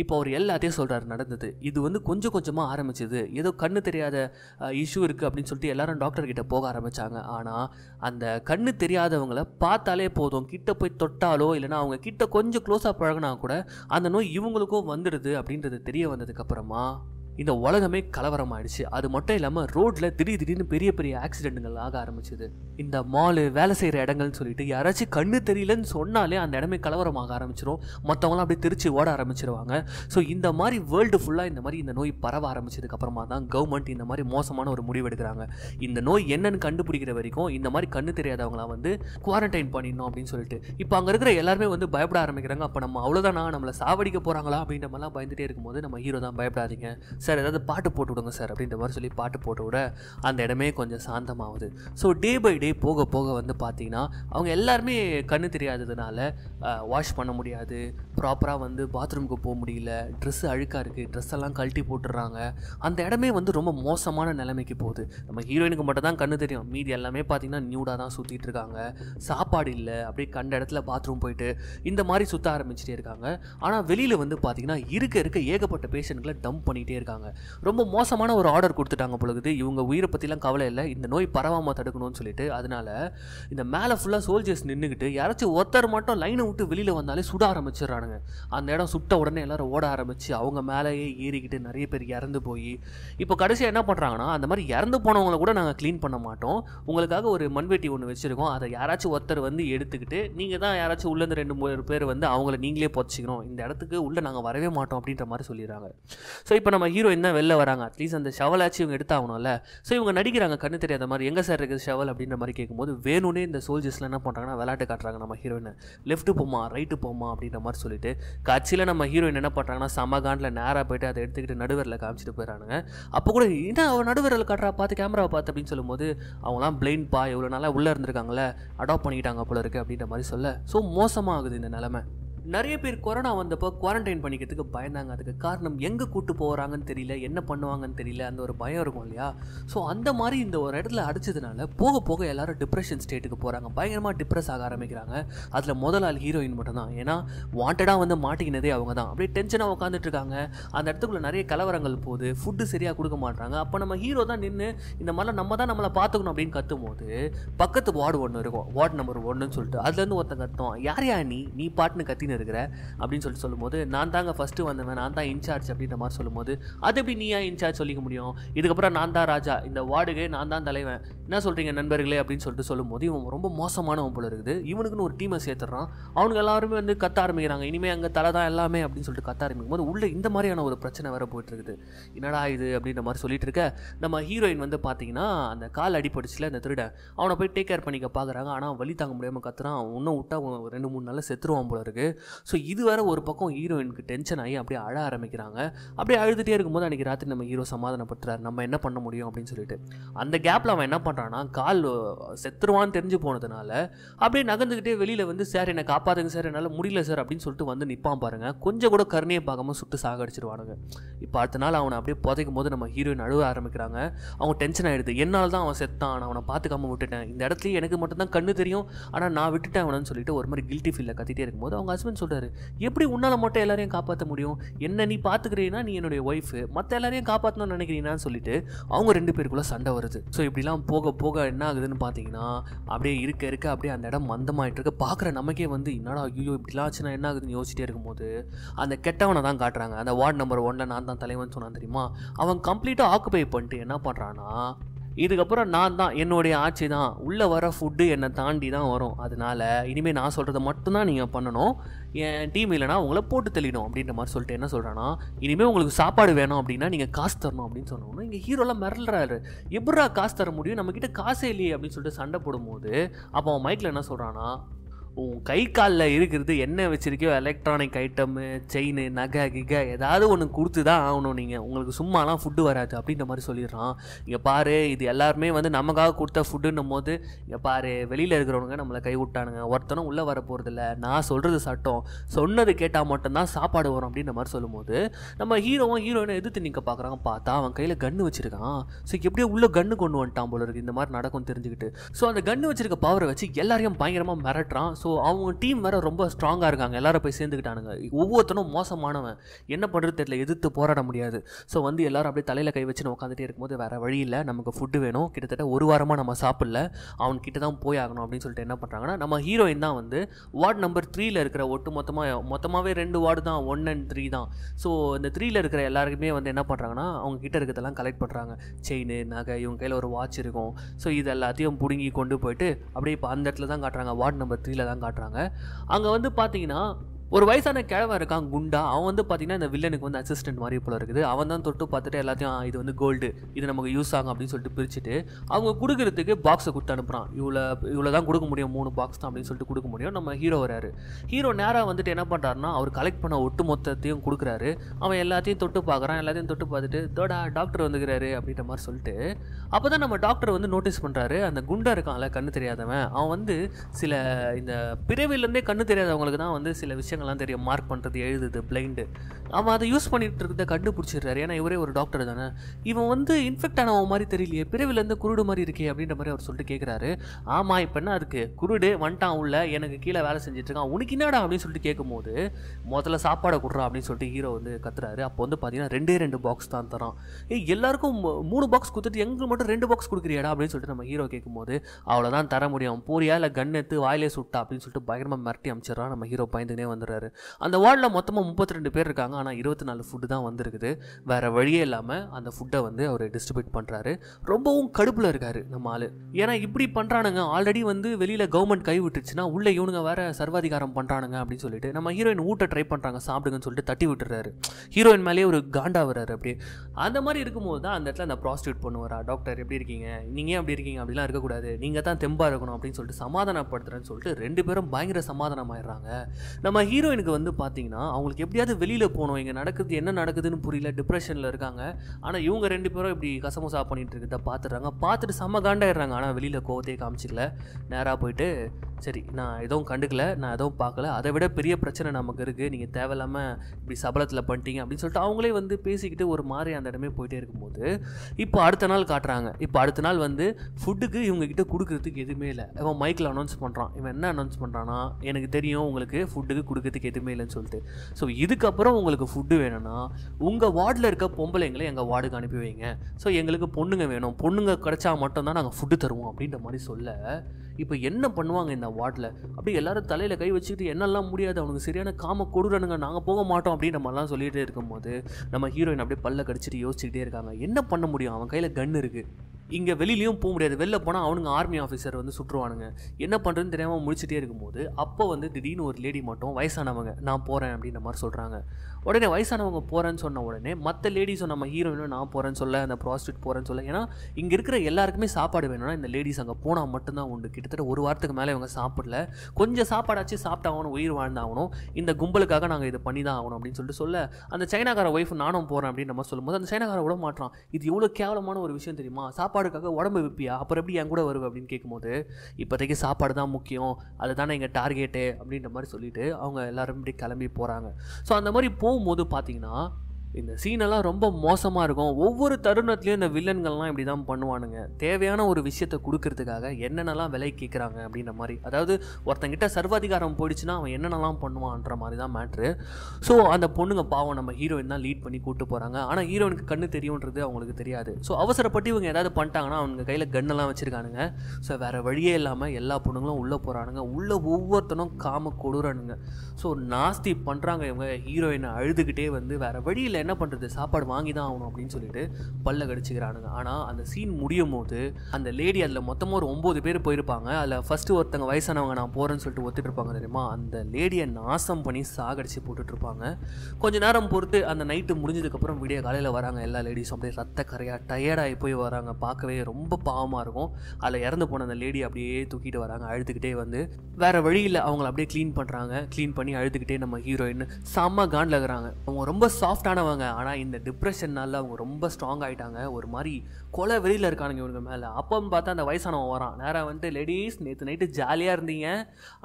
இப்போ அவர் எல்லாத்தையும் சொல்கிறார் நடந்தது இது வந்து கொஞ்சம் கொஞ்சமாக ஆரம்பிச்சது ஏதோ கண்ணு தெரியாத இஷ்யூ இருக்குது அப்படின்னு சொல்லிட்டு எல்லாரும் டாக்டர்கிட்ட போக ஆரம்பித்தாங்க ஆனால் அந்த கண்ணு தெரியாதவங்கள பார்த்தாலே போதும் கிட்ட போய் தொட்டாலோ இல்லைனா அவங்க கிட்ட கொஞ்சம் க்ளோஸாக பழகினா கூட அந்த நோய் இவங்களுக்கும் வந்துடுது அப்படின்றது தெரிய வந்ததுக்கப்புறமா இந்த உலகமே கலவரம் ஆயிடுச்சு அது மட்டும் இல்லாமல் ரோட்டில் திடீர் திடீர்னு பெரிய பெரிய ஆக்சிடென்ட்டுகள் ஆக ஆரம்பிச்சது இந்த மாலு வேலை செய்கிற இடங்கள்னு சொல்லிட்டு யாராச்சும் கண்ணு தெரியலன்னு சொன்னாலே அந்த இடமே கலவரமாக ஆரம்பிச்சிடும் மற்றவங்களாம் அப்படியே திருச்சி ஓட ஆரம்பிச்சிருவாங்க ஸோ இந்த மாதிரி வேர்ல்டு ஃபுல்லாக இந்த மாதிரி இந்த நோய் பரவ ஆரம்பிச்சதுக்கு அப்புறமா தான் கவர்மெண்ட் இந்த மாதிரி மோசமான ஒரு முடிவு எடுக்கிறாங்க இந்த நோய் என்னன்னு கண்டுபிடிக்கிற வரைக்கும் இந்த மாதிரி கண்ணு தெரியாதவங்களாம் வந்து குவாரண்டைன் பண்ணிடணும் அப்படின்னு சொல்லிட்டு இப்போ அங்கே இருக்கிற எல்லாருமே வந்து பயப்பட ஆரம்பிக்கிறாங்க அப்போ நம்ம அவ்வளோதானா நம்மளை சாவடிக்க போகிறாங்களா அப்படின்ற மாதிரிலாம் பயந்துகிட்டே இருக்கும்போது நம்ம ஹீரோ தான் பயப்படாதீங்க சார் ஏதாவது பாட்டு போட்டு விடுங்க சார் அப்படின்ற மாதிரி சொல்லி பாட்டு போட்டு விட அந்த இடமே கொஞ்சம் சாந்தமாகுது ஸோ டே பை டே போக போக வந்து பார்த்திங்கன்னா அவங்க எல்லாருமே கண்ணு தெரியாததுனால வாஷ் பண்ண முடியாது ப்ராப்பராக வந்து பாத்ரூமுக்கு போக முடியல ட்ரெஸ்ஸு அழுக்காக இருக்குது ட்ரெஸ் எல்லாம் கழட்டி போட்டுடுறாங்க அந்த இடமே வந்து ரொம்ப மோசமான நிலைமைக்கு போகுது நம்ம ஹீரோயினுக்கு மட்டும் தான் கண்ணு தெரியும் மீதி எல்லாமே பார்த்திங்கன்னா நியூடாக தான் சுற்றிட்டு இருக்காங்க சாப்பாடு இல்லை அப்படியே கண்ட இடத்துல பாத்ரூம் போயிட்டு இந்த மாதிரி சுற்ற ஆரம்பிச்சிட்டே இருக்காங்க ஆனால் வெளியில் வந்து பார்த்திங்கன்னா இருக்க இருக்க ஏகப்பட்ட பேஷண்ட்களை டம்ப் பண்ணிகிட்டே இருக்காங்க கொடுத்துட்டாங்க ரொம்ப மோசமான ஒரு ஆர்டர் கொடுத்துட்டாங்க பொழுது இவங்க உயிரை பற்றிலாம் கவலை இல்லை இந்த நோய் பரவாமல் தடுக்கணும்னு சொல்லிட்டு அதனால் இந்த மேலே ஃபுல்லாக சோல்ஜர்ஸ் நின்றுக்கிட்டு யாராச்சும் ஒருத்தர் மட்டும் லைனை விட்டு வெளியில் வந்தாலே சுட ஆரம்பிச்சிடுறானுங்க அந்த இடம் சுட்ட உடனே எல்லோரும் ஓட ஆரம்பித்து அவங்க மேலேயே ஏறிக்கிட்டு நிறைய பேர் இறந்து போய் இப்போ கடைசியாக என்ன பண்ணுறாங்கன்னா அந்த மாதிரி இறந்து போனவங்களை கூட நாங்கள் க்ளீன் பண்ண மாட்டோம் உங்களுக்காக ஒரு மண்வெட்டி ஒன்று வச்சுருக்கோம் அதை யாராச்சும் ஒருத்தர் வந்து எடுத்துக்கிட்டு நீங்கள் தான் யாராச்சும் உள்ளேருந்து ரெண்டு மூணு பேர் வந்து அவங்கள நீங்களே புதைச்சிக்கணும் இந்த இடத்துக்கு உள்ளே நாங்கள் வரவே மாட்டோம் அப்படின்ற மாதிரி சொல்லிடுறாங்க ஸோ இப்போ நம்ம ஹீரோ ஹீரோயின் தான் வெளில வராங்க அட்லீஸ்ட் அந்த ஷவலாச்சும் இவங்க எடுத்தாகணும்ல ஸோ இவங்க நடிக்கிறாங்க கண்ணு தெரியாத மாதிரி எங்கே சார் இருக்குது ஷவல் அப்படின்ற மாதிரி கேட்கும்போது வேணும்னே இந்த சோல்ஜர்ஸ்லாம் என்ன பண்ணுறாங்கன்னா விளாட்டு காட்டுறாங்க நம்ம ஹீரோயினை லெஃப்ட்டு போமா ரைட்டு போமா அப்படின்ற மாதிரி சொல்லிட்டு கட்சியில் நம்ம ஹீரோயின் என்ன பண்ணுறாங்கன்னா சமகாண்டில் நேராக போயிட்டு அதை எடுத்துக்கிட்டு நடுவரில் காமிச்சிட்டு போயிடறானுங்க அப்போ கூட என்ன அவன் நடுவரில் காட்டுறா பார்த்து கேமராவை பார்த்து அப்படின்னு சொல்லும்போது அவங்களாம் பா எவ்வளோ நாளாக உள்ளே இருந்திருக்காங்களே அடாப்ட் பண்ணிக்கிட்டாங்க போல இருக்குது அப்படின்ற மாதிரி சொல்ல ஸோ மோசமாக ஆகுது இந்த நிலமை நிறைய பேர் கொரோனா வந்தப்போ குவாரண்டைன் பண்ணிக்கிறதுக்கு பயந்தாங்க அதுக்கு காரணம் எங்கே கூட்டு போகிறாங்கன்னு தெரியல என்ன பண்ணுவாங்கன்னு தெரியல அந்த ஒரு பயம் இருக்கும் இல்லையா ஸோ அந்த மாதிரி இந்த ஒரு இடத்துல அடிச்சதுனால போக போக எல்லாரும் டிப்ரெஷன் ஸ்டேட்டுக்கு போகிறாங்க பயங்கரமாக டிப்ரெஸ் ஆக ஆரம்பிக்கிறாங்க அதில் முதல் ஆள் ஹீரோயின் மட்டும்தான் ஏன்னா வாண்டடாக வந்து மாட்டிக்கினதே அவங்க தான் அப்படியே டென்ஷனாக உட்காந்துட்டு இருக்காங்க அந்த இடத்துக்குள்ள நிறைய கலவரங்கள் போகுது ஃபுட்டு சரியாக கொடுக்க மாட்டாங்க அப்போ நம்ம ஹீரோ தான் நின்று இந்த மாதிரிலாம் நம்ம தான் நம்மளை பார்த்துக்கணும் அப்படின்னு கத்தும்போது பக்கத்து வார்டு ஒன்று இருக்கும் வார்டு நம்பர் ஒன்றுன்னு சொல்லிட்டு அதுலேருந்து ஒருத்தன் கத்துவான் யார் யா நீ நீ பாட்டுன்னு கத்தினது இருக்கிறேன் அப்படின்னு சொல்லிட்டு சொல்லும்போது நான் தாங்க ஃபஸ்ட்டு வந்தவன் நான் தான் இன்சார்ஜ் அப்படின்ற மாதிரி சொல்லும்போது அது எப்படி நீயா இன்சார்ஜ் சொல்லிக்க முடியும் இதுக்கப்புறம் நான் தான் ராஜா இந்த வார்டுகே நான் தான் தலைவன் என்ன சொல்கிறீங்க நண்பர்களே அப்படின்னு சொல்லிட்டு சொல்லும்போது இவன் ரொம்ப மோசமானவன் போல இருக்குது இவனுக்குன்னு ஒரு டீமை சேர்த்துறான் அவனுக்கு எல்லாருமே வந்து கத்த ஆரம்பிக்கிறாங்க இனிமேல் அங்கே தலை தான் எல்லாமே அப்படின்னு சொல்லிட்டு கத்த ஆரம்பிக்கும் போது உள்ளே இந்த மாதிரியான ஒரு பிரச்சனை வர போயிட்டுருக்குது என்னடா இது அப்படின்ற மாதிரி சொல்லிட்டு இருக்க நம்ம ஹீரோயின் வந்து பார்த்தீங்கன்னா அந்த கால் அடிப்படிச்சில் அந்த திருடன் அவனை போய் டேக் கேர் பண்ணிக்க பார்க்குறாங்க ஆனால் வழி தாங்க முடியாமல் கத்துறான் இன்னும் விட்டா ரெண்டு மூணு நாளில் செத்துருவான் போல இருக்குது ஸோ இதுவரை ஒரு பக்கம் ஹீரோயினுக்கு டென்ஷன் ஆகி அப்படியே அழ ஆரம்பிக்கிறாங்க அப்படியே அழுதுகிட்டே இருக்கும்போது அன்றைக்கி ராத்திரி நம்ம ஹீரோ சமாதானப்படுத்துறாரு நம்ம என்ன பண்ண முடியும் அப்படின்னு சொல்லிட்டு அந்த கேப்பில் அவன் என்ன பண்ணுறான்னா கால் செத்துருவான்னு தெரிஞ்சு போனதுனால அப்படியே நகர்ந்துக்கிட்டே வெளியில் வந்து சார் என்னை காப்பாற்றுங்க சார் என்னால் முடியல சார் அப்படின்னு சொல்லிட்டு வந்து நிற்பான் பாருங்கள் கொஞ்சம் கூட கருணையை பார்க்காம சுட்டு சாகடிச்சிருவானுங்க இப்போ அடுத்த நாள் அவனை அப்படியே புதைக்கும் போது நம்ம ஹீரோயின் அழுவ ஆரம்பிக்கிறாங்க அவங்க டென்ஷன் ஆகிடுது என்னால் தான் அவன் செத்தான் அவனை பார்த்துக்காம விட்டுட்டேன் இந்த இடத்துல எனக்கு மட்டும்தான் கண்ணு தெரியும் ஆனால் நான் விட்டுட்டேன் அவனு சொல்லிட்டு ஒரு மாதிரி கில்ட்டி ஃபீலில் கத்திட்டே இருக்கும்போது அவங்க ஹஸ்பண்ட் சொல்கிறார் சொல்கிறாரு எப்படி உன்னால் மட்டும் எல்லாரையும் காப்பாற்ற முடியும் என்ன நீ பார்த்துக்கிறீன்னா நீ என்னுடைய ஒய்ஃபு மற்ற எல்லாரையும் காப்பாற்றணும்னு நினைக்கிறீங்கன்னு சொல்லிட்டு அவங்க ரெண்டு பேருக்குள்ளே சண்டை வருது ஸோ இப்படிலாம் போக போக என்ன ஆகுதுன்னு பார்த்தீங்கன்னா அப்படியே இருக்க இருக்க அப்படியே அந்த இடம் மந்தமாயிட்டு இருக்க பார்க்குற நமக்கே வந்து என்னடா ஐயோ இப்படிலாம் ஆச்சுன்னா என்ன ஆகுதுன்னு யோசிச்சிட்டே இருக்கும்போது அந்த கெட்டவனை தான் காட்டுறாங்க அந்த வார்டு நம்பர் ஒன்ல நான் தான் தலைவன் சொன்னான் தெரியுமா அவன் கம்ப்ளீட்டாக ஆக்குபை பண்ணிட்டு என்ன பண்ணுறான்னா இதுக்கப்புறம் நான் தான் என்னுடைய ஆட்சி தான் உள்ளே வர ஃபுட்டு என்னை தாண்டி தான் வரும் அதனால் இனிமேல் நான் சொல்கிறத மட்டும்தான் நீங்கள் பண்ணணும் என் டீம் இல்லைனா உங்களை போட்டு தெளிடும் அப்படின்ற மாதிரி சொல்லிட்டு என்ன சொல்கிறான்னா இனிமேல் உங்களுக்கு சாப்பாடு வேணும் அப்படின்னா நீங்கள் காசு தரணும் அப்படின்னு சொன்னோன்னா இங்கே ஹீரோலாம் மிரள்றாரு எப்படா காசு தர முடியும் நம்மக்கிட்ட காசே இல்லையே அப்படின்னு சொல்லிட்டு சண்டை போடும்போது அப்போ அவன் மைக்கில் என்ன சொல்கிறான்னா உன் கை காலில் இருக்கிறது என்ன வச்சுருக்கியோ எலக்ட்ரானிக் ஐட்டமு செயின்னு நகை கிகை ஏதாவது ஒன்று கொடுத்து தான் ஆகணும் நீங்கள் உங்களுக்கு சும்மாலாம் ஃபுட்டு வராது அப்படின்ற மாதிரி சொல்லிடுறான் இங்கே பாரு இது எல்லாருமே வந்து நமக்காக கொடுத்த ஃபுட்டுன்னும் போது இங்கே பாரு வெளியில் இருக்கிறவனுங்க நம்மளை கை விட்டானுங்க ஒருத்தனும் உள்ளே வர போகிறதில்ல நான் சொல்கிறது சட்டம் சொன்னது கேட்டால் மட்டும்தான் சாப்பாடு வரும் அப்படின்ற மாதிரி சொல்லும்போது நம்ம ஹீரோவும் ஹீரோயினும் எதிர்த்து நீங்கள் பார்க்குறாங்க பார்த்தா அவன் கையில் கன்று வச்சுருக்கான் ஸோ எப்படியோ உள்ளே கன்று கொண்டு வந்துட்டான் போல இருக்குது இந்த மாதிரி நடக்கும் தெரிஞ்சுக்கிட்டு ஸோ அந்த கன்று வச்சுருக்க பவரை வச்சு எல்லாரையும் பயங்கரமாக மிரட்டுறான் ஸோ ஸோ அவங்க டீம் வேறு ரொம்ப ஸ்ட்ராங்காக இருக்காங்க எல்லாரும் போய் சேர்ந்துக்கிட்டானுங்க ஒவ்வொருத்தனும் மோசமானவன் என்ன பண்ணுறது தெரியல எதிர்த்து போராட முடியாது ஸோ வந்து எல்லாரும் அப்படியே தலையில் கை வச்சு உட்காந்துட்டே இருக்கும்போது வேறு வழி இல்லை நமக்கு ஃபுட்டு வேணும் கிட்டத்தட்ட ஒரு வாரமாக நம்ம சாப்பிடல அவன்கிட்ட தான் போய் ஆகணும் அப்படின்னு சொல்லிட்டு என்ன பண்ணுறாங்கன்னா நம்ம ஹீரோயின் தான் வந்து வார்டு நம்பர் த்ரீயில் இருக்கிற ஒட்டு மொத்தமாக மொத்தமாகவே ரெண்டு வார்டு தான் ஒன் அண்ட் த்ரீ தான் ஸோ இந்த த்ரீயில் இருக்கிற எல்லாருக்குமே வந்து என்ன பண்ணுறாங்கன்னா அவங்க கிட்ட இருக்கிறதெல்லாம் கலெக்ட் பண்ணுறாங்க செயின் நகை இவங்க கையில் ஒரு வாட்ச் இருக்கும் ஸோ இது எல்லாத்தையும் பிடுங்கி கொண்டு போயிட்டு அப்படியே இப்போ அந்த இடத்துல தான் காட்டுறாங்க வார்டு நம்பர் த்ரீல தான் காட்டுறாங்க அங்கே வந்து பார்த்தீங்கன்னா ஒரு வயசான கிழவன் இருக்கான் குண்டா அவன் வந்து பார்த்தீங்கன்னா இந்த வில்லனுக்கு வந்து அசிஸ்டன்ட் மாதிரி போல இருக்குது அவன் தான் தொட்டு பார்த்துட்டு எல்லாத்தையும் இது வந்து கோல்டு இது நமக்கு யூஸ் ஆகும் அப்படின்னு சொல்லிட்டு பிரிச்சுட்டு அவங்க கொடுக்குறதுக்கு பாக்ஸை கொடுத்து அனுப்புகிறான் இவ்வளோ இவ்வளோ தான் கொடுக்க முடியும் மூணு பாக்ஸ் தான் அப்படின்னு சொல்லிட்டு கொடுக்க முடியும் நம்ம ஹீரோ வராரு ஹீரோ நேராக வந்துட்டு என்ன பண்ணுறாருன்னா அவர் கலெக்ட் பண்ண ஒட்டு மொத்தத்தையும் கொடுக்குறாரு அவன் எல்லாத்தையும் தொட்டு பார்க்குறான் எல்லாத்தையும் தொட்டு பார்த்துட்டு தோடா டாக்டர் வந்துக்கிறாரு அப்படின்ற மாதிரி சொல்லிட்டு அப்போ தான் நம்ம டாக்டர் வந்து நோட்டீஸ் பண்ணுறாரு அந்த குண்டா இருக்கான்ல கண்ணு தெரியாதவன் அவன் வந்து சில இந்த பிறவிலேருந்தே கண்ணு தெரியாதவங்களுக்கு தான் வந்து சில விஷயம் விஷயங்கள்லாம் தெரியும் மார்க் பண்ணுறது எழுதுது பிளைண்டு அவன் அதை யூஸ் பண்ணிகிட்டு இருக்கிறத கண்டுபிடிச்சிடுறாரு ஏன்னா இவரே ஒரு டாக்டர் தானே இவன் வந்து இன்ஃபெக்ட் ஆனவன் மாதிரி தெரியலையே பிறவிலேருந்து குருடு மாதிரி இருக்கே அப்படின்ற மாதிரி அவர் சொல்லிட்டு கேட்குறாரு ஆமாம் இப்போ என்ன அதுக்கு குருடு வந்துட்டான் உள்ள எனக்கு கீழே வேலை செஞ்சிட்ருக்கான் உனக்கு என்னடா அப்படின்னு சொல்லிட்டு கேட்கும்போது முதல்ல சாப்பாடை கொடுறான் அப்படின்னு சொல்லிட்டு ஹீரோ வந்து கத்துறாரு அப்போ வந்து பார்த்தீங்கன்னா ரெண்டே ரெண்டு பாக்ஸ் தான் தரான் ஏ எல்லாருக்கும் மூணு பாக்ஸ் கொடுத்துட்டு எங்களுக்கு மட்டும் ரெண்டு பாக்ஸ் கொடுக்குறியாடா அப்படின்னு சொல்லிட்டு நம்ம ஹீரோ கேட்கும்போது அவ்வளோதான் தர முடியும் போரியா இல்லை கன் எடுத்து வாயிலே சுட்டா அப்படின்னு சொல்லிட்டு பயங்கரமாக மிரட்டி அமைச்சிடறான் நம்ம ஹீரோ பயந்துனே வந்து வந்துடுறாரு அந்த வார்டில் மொத்தமாக முப்பத்தி ரெண்டு பேர் இருக்காங்க ஆனால் இருபத்தி நாலு ஃபுட்டு தான் வந்திருக்குது வேறு வழியே இல்லாமல் அந்த ஃபுட்டை வந்து அவர் டிஸ்ட்ரிபியூட் பண்ணுறாரு ரொம்பவும் கடுப்பில் இருக்கார் நம்ம ஆள் ஏன்னா இப்படி பண்ணுறானுங்க ஆல்ரெடி வந்து வெளியில் கவர்மெண்ட் கை விட்டுருச்சுன்னா உள்ளே இவனுங்க வேறு சர்வாதிகாரம் பண்ணுறானுங்க அப்படின்னு சொல்லிட்டு நம்ம ஹீரோயின் ஊட்ட ட்ரை பண்ணுறாங்க சாப்பிடுங்கன்னு சொல்லிட்டு தட்டி விட்டுறாரு ஹீரோயின் மேலேயே ஒரு காண்டா வர்றாரு அப்படியே அந்த மாதிரி இருக்கும்போது தான் அந்த இடத்துல அந்த ப்ராஸ்டியூட் பண்ணுவாரா டாக்டர் எப்படி இருக்கீங்க நீங்கள் ஏன் அப்படி இருக்கீங்க அப்படிலாம் இருக்கக்கூடாது நீங்கள் தான் தெம்பாக இருக்கணும் அப்படின்னு சொல்லிட்டு சமாதானப்படுத்துறேன்னு சொல்லிட்டு ரெண்டு பேரும் பயங்கர சமாதானமாயிடுறாங்க நம்ம ஹீரோ ஹீரோயினுக்கு வந்து பார்த்தீங்கன்னா அவங்களுக்கு எப்படியாவது வெளியில் போகணும் இங்கே நடக்குது என்ன நடக்குதுன்னு புரியல டிப்ரெஷனில் இருக்காங்க ஆனால் இவங்க ரெண்டு பேரும் இப்படி கசமுசா பண்ணிகிட்டு இருக்கிறத பார்த்துடுறாங்க பார்த்துட்டு செம்ம காண்டாயிடுறாங்க ஆனால் வெளியில் கோவத்தையே காமிச்சிக்கல நேராக போயிட்டு சரி நான் எதுவும் கண்டுக்கல நான் எதுவும் பார்க்கல அதை விட பெரிய பிரச்சனை நமக்கு இருக்குது நீங்கள் தேவையில்லாமல் இப்படி சபலத்தில் பண்ணிட்டீங்க அப்படின்னு சொல்லிட்டு அவங்களே வந்து பேசிக்கிட்டு ஒரு மாதிரி அந்த இடமே போயிட்டே இருக்கும்போது இப்போ அடுத்த நாள் காட்டுறாங்க இப்போ அடுத்த நாள் வந்து ஃபுட்டுக்கு இவங்கக்கிட்ட கொடுக்குறதுக்கு எதுவுமே இல்லை இவன் மைக்கில் அனௌன்ஸ் பண்ணுறான் இவன் என்ன அனௌன்ஸ் பண்ணுறான்னா எனக்கு தெரியும் உங்களுக்கு ஃபுட்டுக்கு கொடுக்கறதுக்கு எதுவுமே இல்லைன்னு சொல்லிட்டு ஸோ இதுக்கப்புறம் உங்களுக்கு ஃபுட்டு வேணும்னா உங்கள் வார்டில் இருக்க பொம்பளைங்களை எங்கள் வார்டுக்கு அனுப்பி வைங்க ஸோ எங்களுக்கு பொண்ணுங்க வேணும் பொண்ணுங்க கிடச்சா மட்டும்தான் நாங்கள் ஃபுட்டு தருவோம் அப்படின்ற மாதிரி சொல்ல இப்போ என்ன பண்ணுவாங்க இந்த வார்டில் அப்படி எல்லாரும் தலையில் கை வச்சுக்கிட்டு என்னெல்லாம் முடியாது அவனுக்கு சரியான காம கொடுறானுங்க நாங்கள் போக மாட்டோம் அப்படின்னு நம்மலாம் சொல்லிகிட்டே இருக்கும்போது நம்ம ஹீரோயின் அப்படியே பல்ல கடிச்சிட்டு யோசிச்சுக்கிட்டே இருக்காங்க என்ன பண்ண முடியும் அவன் கையில் கன் இருக்குது இங்கே வெளியிலையும் போக முடியாது வெளில போனால் அவனுங்க ஆர்மி ஆஃபீஸர் வந்து சுற்றுவானுங்க என்ன பண்ணுறதுன்னு தெரியாமல் முடிச்சுட்டே இருக்கும்போது அப்போ வந்து திடீர்னு ஒரு லேடி மட்டும் வயசானவங்க நான் போகிறேன் அப்படின்ற மாதிரி சொல்கிறாங்க உடனே வயசானவங்க போகிறேன்னு சொன்ன உடனே மற்ற லேடிஸும் நம்ம ஹீரோயினும் நான் போகிறேன்னு சொல்ல அந்த ப்ராஸ்டியூட் போகிறேன்னு சொல்ல ஏன்னா இங்கே இருக்கிற எல்லாருக்குமே சாப்பாடு வேணும்னா இந்த லேடிஸ் அங்கே போனால் மட்டும்தான் உண்டு கிட்டத்தட்ட ஒரு வாரத்துக்கு மேலே இவங்க சாப்பிடல கொஞ்சம் சாப்பாடாச்சு சாப்பிட்டாகணும் உயிர் வாழ்ந்தாகணும் இந்த கும்பலுக்காக நாங்கள் இது பண்ணி தான் ஆகணும் அப்படின்னு சொல்லிட்டு சொல்ல அந்த சைனாக்கார ஒய்ஃப் நானும் போகிறேன் அப்படின்னு நம்ம சொல்லும்போது அந்த சைனாக்கார விட மாட்டான் இது இவ்வளோ கேவலமான ஒரு விஷயம் தெரியுமா சாப்பாடுக்காக உடம்பு விற்பியா அப்புறம் எப்படி என் கூட வருவ அப்படின்னு கேட்கும்போது இப்போதைக்கு சாப்பாடு தான் முக்கியம் அதுதானே எங்கள் டார்கெட்டு அப்படின்ற மாதிரி சொல்லிட்டு அவங்க எல்லாரும் இப்படி கிளம்பி போகிறாங்க ஸோ அந்த மாதிரி போ போகும்போது பார்த்தீங்கன்னா இந்த சீனெல்லாம் ரொம்ப மோசமாக இருக்கும் ஒவ்வொரு தருணத்துலேயும் இந்த வில்லன்கள்லாம் இப்படி தான் பண்ணுவானுங்க தேவையான ஒரு விஷயத்தை கொடுக்கறதுக்காக என்னென்னலாம் விலை கேட்குறாங்க அப்படின்ற மாதிரி அதாவது ஒருத்தங்கிட்ட சர்வாதிகாரம் போயிடுச்சுன்னா அவன் என்னென்னலாம் பண்ணுவான்ற மாதிரி தான் மேட்ரு ஸோ அந்த பொண்ணுங்க பாவம் நம்ம ஹீரோயின் தான் லீட் பண்ணி கூப்பிட்டு போகிறாங்க ஆனால் ஹீரோயினுக்கு கண்ணு தெரியுன்றது அவங்களுக்கு தெரியாது ஸோ அவசரப்பட்டு இவங்க ஏதாவது பண்ணிட்டாங்கன்னா அவங்க கையில் கண்ணெல்லாம் வச்சுருக்கானுங்க ஸோ வேறு வழியே இல்லாமல் எல்லா பொண்ணுங்களும் உள்ளே போகிறானுங்க உள்ளே ஒவ்வொருத்தனும் காம கொடுறானுங்க ஸோ நாஸ்தி பண்ணுறாங்க இவங்க ஹீரோயினை அழுதுகிட்டே வந்து வேறு வழியில் என்ன பண்ணுறது சாப்பாடு வாங்கி தான் ஆகணும் அப்படின்னு சொல்லிட்டு பல்ல கடிச்சிக்கிறானுங்க ஆனால் அந்த சீன் முடியும் போது அந்த லேடி அதில் மொத்தமாக ஒரு ஒம்பது பேர் போயிருப்பாங்க அதில் ஃபஸ்ட்டு ஒருத்தங்க வயசானவங்க நான் போகிறேன்னு சொல்லிட்டு ஒத்துட்ருப்பாங்க இருப்பாங்க தெரியுமா அந்த லேடியை நாசம் பண்ணி சாகடிச்சு போட்டுட்ருப்பாங்க கொஞ்சம் நேரம் பொறுத்து அந்த நைட்டு முடிஞ்சதுக்கப்புறம் விடிய காலையில் வராங்க எல்லா லேடிஸும் அப்படியே ரத்த கரையாக டயர்டாகி போய் வராங்க பார்க்கவே ரொம்ப பாவமாக இருக்கும் அதில் இறந்து போன அந்த லேடி அப்படியே தூக்கிட்டு வராங்க அழுதுகிட்டே வந்து வேறு வழியில் அவங்கள அப்படியே க்ளீன் பண்ணுறாங்க க்ளீன் பண்ணி அழுதுகிட்டே நம்ம ஹீரோயின் செம்ம காண்டில் இருக்கிறாங்க அவங்க ரொம்ப சாஃப்டானவங்க இருந்தாங்க ஆனால் இந்த டிப்ரெஷன்னால் அவங்க ரொம்ப ஸ்ட்ராங் ஆகிட்டாங்க ஒரு மாதிரி கொலை வெளியில் இருக்கானுங்க இவங்க மேலே அப்போன்னு பார்த்தா அந்த வயசானவன் வரான் நேராக வந்துட்டு லேடிஸ் நேற்று நைட்டு ஜாலியாக இருந்தீங்க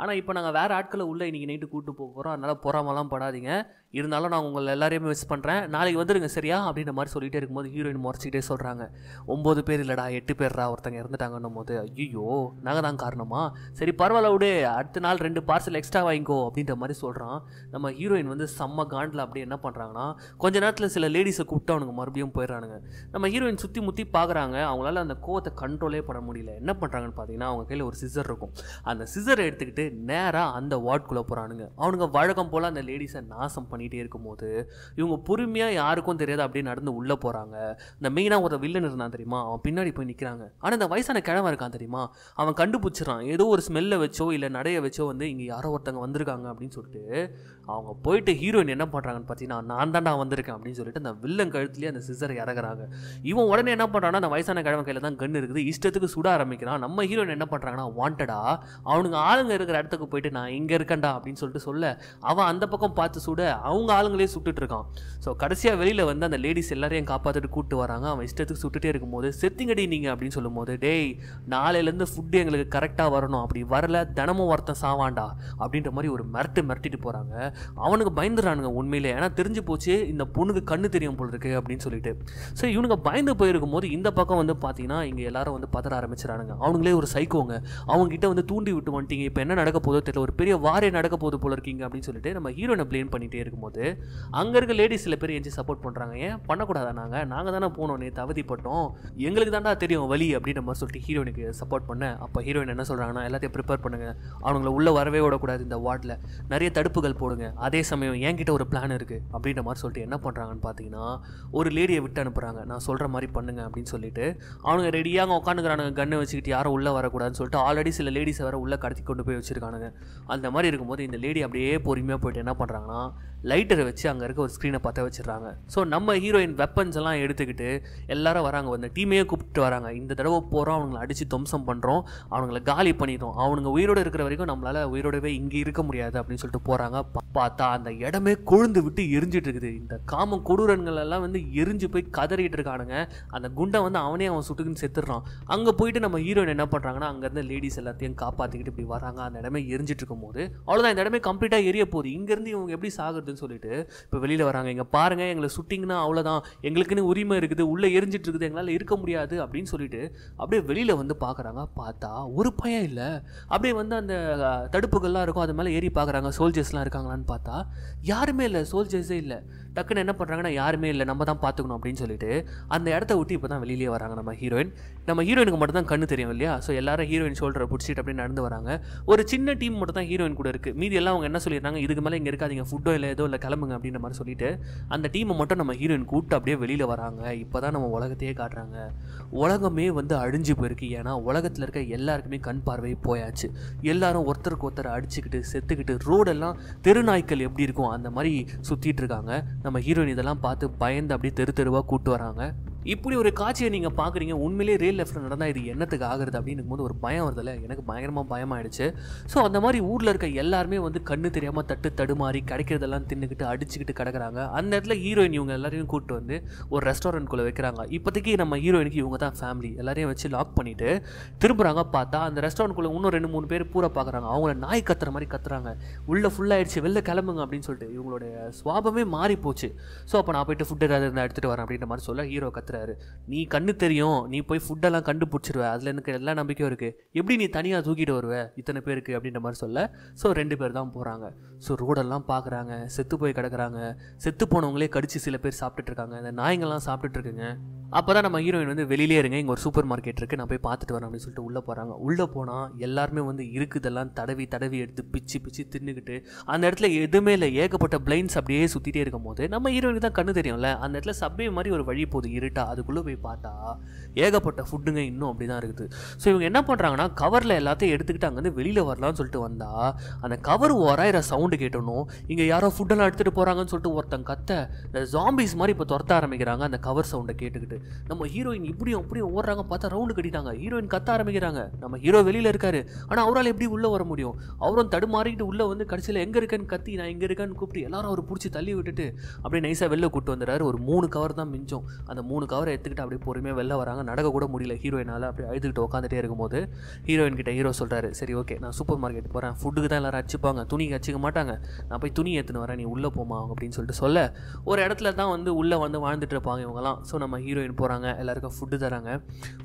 ஆனால் இப்போ நாங்கள் வேறு ஆட்களை உள்ளே இன்றைக்கி நைட்டு கூப்பிட்டு போக போகிறோம் அதனால் பொறாமலாம் படாதீங்க இருந்தாலும் நான் உங்களை எல்லாரையுமே மிஸ் பண்ணுறேன் நாளைக்கு வந்துடுங்க சரியா அப்படின்ற மாதிரி சொல்லிகிட்டே இருக்கும்போது ஹீரோயின் முறைச்சிக்கிட்டே சொல்கிறாங்க ஒம்பது பேர் இல்லைடா எட்டு பேர்ரா ஒருத்தங்க இறந்துட்டாங்கன்னும் போது ஐயோ நாங்கள் தான் காரணமா சரி பரவாயில்ல விடு அடுத்த நாள் ரெண்டு பார்சல் எக்ஸ்ட்ரா வாங்கிக்கோ அப்படின்ற மாதிரி சொல்கிறான் நம்ம ஹீரோயின் வந்து செம்ம காண்டில் அப்படி என்ன பண்ணுறாங்கன்னா கொஞ்ச நேரத்தில் சில லேடிஸை கூப்பிட்டு அவனுங்க மறுபடியும் போயிடுறானுங்க நம்ம ஹீரோயின் சுற்றி முற்றி பா பார்க்குறாங்க அவங்களால அந்த கோவத்தை கண்ட்ரோலே பண்ண முடியல என்ன பண்ணுறாங்கன்னு பார்த்தீங்கன்னா அவங்க கையில் ஒரு சிசர் இருக்கும் அந்த சிசரை எடுத்துக்கிட்டு நேராக அந்த வார்டுக்குள்ளே போகிறானுங்க அவனுங்க வழக்கம் போல் அந்த லேடிஸை நாசம் பண்ணிகிட்டே இருக்கும்போது இவங்க பொறுமையாக யாருக்கும் தெரியாது அப்படியே நடந்து உள்ளே போகிறாங்க இந்த மெயினாக ஒரு வில்லன் இருந்தான் தெரியுமா அவன் பின்னாடி போய் நிற்கிறாங்க ஆனால் இந்த வயசான கிழமை இருக்கான் தெரியுமா அவன் கண்டுபிடிச்சிடறான் ஏதோ ஒரு ஸ்மெல்லை வச்சோ இல்லை நடைய வச்சோ வந்து இங்கே யாரோ ஒருத்தவங்க வந்திருக்காங்க அப்படின்னு சொல்லிட்டு அவங்க போயிட்டு ஹீரோயின் என்ன பண்ணுறாங்கன்னு பார்த்தீங்கன்னா நான் நான் வந்திருக்கேன் அப்படின்னு சொல்லிட்டு அந்த வில்லன் கழுத்துலேயே அந்த சிசரை இறங்குறாங்க இவன் உடனே என்ன பண்ணுறான் பண்ணுறான்னா அந்த வயசான கிழமை கையில் தான் கன் இருக்குது இஷ்டத்துக்கு சுட ஆரம்பிக்கிறான் நம்ம ஹீரோயின் என்ன பண்ணுறாங்கன்னா வாண்டடா அவனுங்க ஆளுங்க இருக்கிற இடத்துக்கு போயிட்டு நான் இங்கே இருக்கேன்டா அப்படின்னு சொல்லிட்டு சொல்ல அவன் அந்த பக்கம் பார்த்து சுட அவங்க ஆளுங்களே சுட்டுட்டு இருக்கான் ஸோ கடைசியாக வெளியில் வந்து அந்த லேடிஸ் எல்லாரையும் காப்பாற்றிட்டு கூப்பிட்டு வராங்க அவன் இஷ்டத்துக்கு சுட்டுட்டே இருக்கும்போது செத்திங்கடி நீங்கள் அப்படின்னு சொல்லும்போது டேய் நாளையிலேருந்து ஃபுட்டு எங்களுக்கு கரெக்டாக வரணும் அப்படி வரல தினமும் ஒருத்தன் சாவாண்டா அப்படின்ற மாதிரி ஒரு மிரட்டு மிரட்டிட்டு போகிறாங்க அவனுக்கு பயந்துடுறானுங்க உண்மையிலே ஏன்னா தெரிஞ்சு போச்சு இந்த பொண்ணுக்கு கண்ணு தெரியும் போல் இருக்கு அப்படின்னு சொல்லிட்டு ஸோ இவனுக்கு பயந்து போயிருக்கும் போது இந்த பக்கம் வந்து பார்த்தீங்கன்னா இங்கே எல்லாரும் வந்து பதற ஆரம்பிச்சிடானுங்க அவனுங்களே ஒரு சைக்கோங்க அவங்ககிட்ட வந்து தூண்டி விட்டு வந்துட்டீங்க இப்போ என்ன நடக்க போதோ தெரியல ஒரு பெரிய வாரே நடக்க போது போல இருக்கீங்க அப்படின்னு சொல்லிட்டு நம்ம ஹீரோனை ப்ளேம் பண்ணிகிட்டே இருக்கும்போது அங்கே இருக்க லேடிஸ் சில பேர் எஞ்சி சப்போர்ட் பண்ணுறாங்க ஏன் பண்ணக்கூடாதா நாங்கள் நாங்கள் தானே போனோம் நேற்று அவதிப்பட்டோம் எங்களுக்கு தாண்டா தெரியும் வழி அப்படின்ற மாதிரி சொல்லிட்டு ஹீரோயினுக்கு சப்போர்ட் பண்ணேன் அப்போ ஹீரோயின் என்ன சொல்கிறாங்கன்னா எல்லாத்தையும் ப்ரிப்பேர் பண்ணுங்கள் அவங்கள உள்ளே வரவே விடக்கூடாது இந்த வார்டில் நிறைய தடுப்புகள் போடுங்க அதே சமயம் என்கிட்ட ஒரு பிளான் இருக்குது அப்படின்ற மாதிரி சொல்லிட்டு என்ன பண்ணுறாங்கன்னு பார்த்தீங்கன்னா ஒரு லேடியை விட்டு அனுப்புகிறாங்க நான் சொல்கிற மாதிரி பண்ணுங்க அப்படின்னு அப்படின்னு சொல்லிட்டு அவனுங்க ரெடியாக அங்கே உட்காந்துக்கிறானுங்க கண்ணை வச்சுக்கிட்டு யாரும் உள்ளே வரக்கூடாதுன்னு சொல்லிட்டு ஆல்ரெடி சில லேடிஸை வேறு உள்ளே கடத்தி கொண்டு போய் வச்சுருக்கானுங்க அந்த மாதிரி இருக்கும்போது இந்த லேடி அப்படியே பொறுமையாக போயிட்டு என்ன பண்ணுறாங்கன்னா லைட்டரை வச்சு அங்கே இருக்க ஒரு ஸ்க்ரீனை பற்ற வச்சிடறாங்க ஸோ நம்ம ஹீரோயின் வெப்பன்ஸ் எல்லாம் எடுத்துக்கிட்டு எல்லாரும் வராங்க வந்து டீமையே கூப்பிட்டு வராங்க இந்த தடவை போகிறோம் அவங்கள அடித்து துவம்சம் பண்ணுறோம் அவங்கள காலி பண்ணிடுறோம் அவனுங்க உயிரோடு இருக்கிற வரைக்கும் நம்மளால் உயிரோடவே இங்கே இருக்க முடியாது அப்படின்னு சொல்லிட்டு போகிறாங்க பார்த்தா அந்த இடமே கொழுந்து விட்டு எரிஞ்சிட்டு இருக்குது இந்த காம கொடூரன்கள் எல்லாம் வந்து எரிஞ்சு போய் கதறிட்டு இருக்கானுங்க அந்த குண்டை வந்து அவனே அவன் சுட்டுக்குன்னு செத்துடுறான் அங்கே போயிட்டு நம்ம ஹீரோயின் என்ன பண்ணுறாங்கன்னா அங்கேருந்து லேடிஸ் எல்லாத்தையும் காப்பாற்றிக்கிட்டு இப்படி வராங்க அந்த இடமே எரிஞ்சிட்டு இருக்கும் போது அவ்வளோதான் இந்த இடமே கம்ப்ளீட்டாக எரிய போகுது இங்கேருந்து இவங்க எப்படி சாகிறது அப்படின்னு சொல்லிட்டு இப்போ வெளியில் வராங்க இங்கே பாருங்கள் எங்களை சுட்டிங்கன்னா அவ்வளோதான் எங்களுக்குன்னு உரிமை இருக்குது உள்ளே எரிஞ்சிட்டு இருக்குது எங்களால் இருக்க முடியாது அப்படின்னு சொல்லிட்டு அப்படியே வெளியில் வந்து பார்க்குறாங்க பார்த்தா ஒரு பயம் இல்லை அப்படியே வந்து அந்த தடுப்புகள்லாம் இருக்கும் அது மேலே ஏறி பார்க்குறாங்க சோல்ஜர்ஸ்லாம் இருக்காங்களான்னு பார்த்தா யாருமே இல்லை சோல்ஜர்ஸே இல்லை டக்குன்னு என்ன பண்ணுறாங்கன்னா யாருமே இல்லை நம்ம தான் பார்த்துக்கணும் அப்படின்னு சொல்லிட்டு அந்த இடத்த விட்டு இப்போ தான் வெளியிலே வராங்க நம்ம ஹீரோயின் நம்ம ஹீரோயினுக்கு மட்டும் தான் கண்ணு தெரியும் இல்லையா ஸோ எல்லாரும் ஹீரோயின் ஷோல்டரை பிடிச்சிட்டு அப்படின்னு நடந்து வராங்க ஒரு சின்ன டீம் மட்டும் தான் ஹீரோயின் கூட இருக்குது மீதி எல்லாம் அவங்க என்ன சொல்லிடுறாங்க இதுக்கு மேலே இங்கே இருக்காதிங்க ஃபுட்டோ இல்லை ஏதோ இல்லை கிளம்புங்க அப்படின்ற மாதிரி சொல்லிட்டு அந்த டீமை மட்டும் நம்ம ஹீரோயின் கூப்பிட்டு அப்படியே வெளியில் வராங்க இப்போ தான் நம்ம உலகத்தையே காட்டுறாங்க உலகமே வந்து அழிஞ்சு போயிருக்கு ஏன்னா உலகத்தில் இருக்க எல்லாருக்குமே கண் பார்வை போயாச்சு எல்லாரும் ஒருத்தருக்கு ஒருத்தர் அடிச்சுக்கிட்டு செத்துக்கிட்டு ரோடெல்லாம் தெருநாய்க்கள் எப்படி இருக்கும் அந்த மாதிரி சுற்றிட்டு இருக்காங்க நம்ம ஹீரோயின் இதெல்லாம் பார்த்து பயந்து அப்படியே தெரு தெருவாக கூப்பிட்டு வராங்க இப்படி ஒரு காட்சியை நீங்கள் பார்க்குறீங்க உண்மையிலே ரியல் லைஃப்பில் நடந்தால் இது என்னத்துக்கு ஆகிறது அப்படின்னு போது ஒரு பயம் வருதுல்ல எனக்கு பயங்கரமாக பயமாயிடுச்சு ஸோ அந்த மாதிரி ஊரில் இருக்க எல்லாருமே வந்து கண்ணு தெரியாமல் தட்டு தடுமாறி கிடைக்கிறதெல்லாம் தின்னுக்கிட்டு அடிச்சுக்கிட்டு கிடக்குறாங்க அந்த இடத்துல ஹீரோயின் இவங்க எல்லாரையும் கூப்பிட்டு வந்து ஒரு ரெஸ்டாரண்ட்குள்ளே வைக்கிறாங்க இப்போதைக்கு நம்ம ஹீரோயினுக்கு இவங்க தான் ஃபேமிலி எல்லாரையும் வச்சு லாக் பண்ணிவிட்டு திரும்புகிறாங்க பார்த்தா அந்த ரெஸ்டாரண்ட்குள்ளே இன்னும் ரெண்டு மூணு பேர் பூரா பார்க்குறாங்க அவங்கள நாய் கத்துற மாதிரி கத்துறாங்க உள்ளே ஃபுல்லாகிடுச்சு வெளில கிளம்புங்க அப்படின்னு சொல்லிட்டு இவங்களோட சுவாபமே மாறி போச்சு ஸோ அப்போ நான் போயிட்டு ஃபுட் ஏதாவது இருந்தால் எடுத்துகிட்டு வரேன் அப்படின்ற மாதிரி சொல்ல ஹீரோ கத்து பார்த்துக்கிறாரு நீ கண்ணு தெரியும் நீ போய் ஃபுட்டெல்லாம் கண்டுபிடிச்சிருவ அதில் எனக்கு எல்லா நம்பிக்கையும் இருக்குது எப்படி நீ தனியாக தூக்கிட்டு வருவ இத்தனை பேருக்கு அப்படின்ற மாதிரி சொல்ல ஸோ ரெண்டு பேர் தான் போகிறாங்க ஸோ ரோடெல்லாம் பார்க்குறாங்க செத்து போய் கிடக்குறாங்க செத்து போனவங்களே கடிச்சு சில பேர் சாப்பிட்டுட்டு இருக்காங்க இந்த நாய்ங்கள்லாம் சாப்பிட்டுட்டு இருக்குங்க அப்போ தான் நம்ம ஹீரோயின் வந்து வெளியிலே இருங்க இங்கே ஒரு சூப்பர் மார்க்கெட் இருக்குது நான் போய் பார்த்துட்டு வரேன் அப்படின்னு சொல்லிட்டு உள்ளே போகிறாங்க உள்ளே போனால் எல்லாருமே வந்து இருக்குதெல்லாம் தடவி தடவி எடுத்து பிச்சு பிச்சு தின்னுக்கிட்டு அந்த இடத்துல எதுவுமே இல்லை ஏகப்பட்ட பிளைன்ஸ் அப்படியே சுற்றிட்டே இருக்கும் போது நம்ம ஹீரோயினுக்கு தான் கண்ணு தெரியும்ல அந்த இடத்துல சப்வே மாதிரி ஒரு வழி போகுது இருட்டாக பார்த்தா அதுக்குள்ளே போய் பார்த்தா ஏகப்பட்ட ஃபுட்டுங்க இன்னும் அப்படி தான் இருக்குது ஸோ இவங்க என்ன பண்ணுறாங்கன்னா கவரில் எல்லாத்தையும் எடுத்துக்கிட்டு அங்கேருந்து வெளியில் வரலான்னு சொல்லிட்டு வந்தால் அந்த கவர் ஓராயிர சவுண்டு கேட்டணும் இங்கே யாரோ ஃபுட்டெல்லாம் எடுத்துகிட்டு போகிறாங்கன்னு சொல்லிட்டு ஒருத்தன் கத்த இந்த ஜாம்பிஸ் மாதிரி இப்போ துரத்த ஆரம்பிக்கிறாங்க அந்த கவர் சவுண்டை கேட்டுக்கிட்டு நம்ம ஹீரோயின் இப்படியும் அப்படியும் ஓடுறாங்க பார்த்தா ரவுண்டு கட்டிட்டாங்க ஹீரோயின் கத்த ஆரம்பிக்கிறாங்க நம்ம ஹீரோ வெளியில் இருக்காரு ஆனால் அவரால் எப்படி உள்ளே வர முடியும் அவரும் தடுமாறிக்கிட்டு உள்ளே வந்து கடைசியில் எங்கே இருக்கேன்னு கத்தி நான் எங்கே இருக்கேன்னு கூப்பிட்டு எல்லாரும் அவர் பிடிச்சி தள்ளி விட்டுட்டு அப்படியே நைஸாக வெளில கூப்பிட்டு வந்துடுறாரு ஒரு மூணு கவர் தான் மிஞ்சும் அந்த மூணு கவரை எடுத்துக்கிட்டு அப்படியே பொறுமையாக வெளில வராங்க நடக்க கூட முடியல ஹீரோயினால் அப்படியே அழுதுகிட்டு உட்காந்துட்டே இருக்கும்போது ஹீரோயின் கிட்ட ஹீரோ சொல்கிறாரு சரி ஓகே நான் சூப்பர் மார்க்கெட் போகிறேன் ஃபுட்டுக்கு தான் எல்லாரும் அச்சுப்பாங்க துணி அச்சிக்க மாட்டாங்க நான் போய் துணி ஏற்றுன்னு வரேன் நீ உள்ளே போமா அப்படின்னு சொல்லிட்டு சொல்ல ஒரு இடத்துல தான் வந்து உள்ளே வந்து வாழ்ந்துட்டு இருப்பாங்க இவங்கலாம் ஸோ நம்ம ஹீரோயின் போகிறாங்க எல்லாருக்கும் ஃபுட்டு தராங்க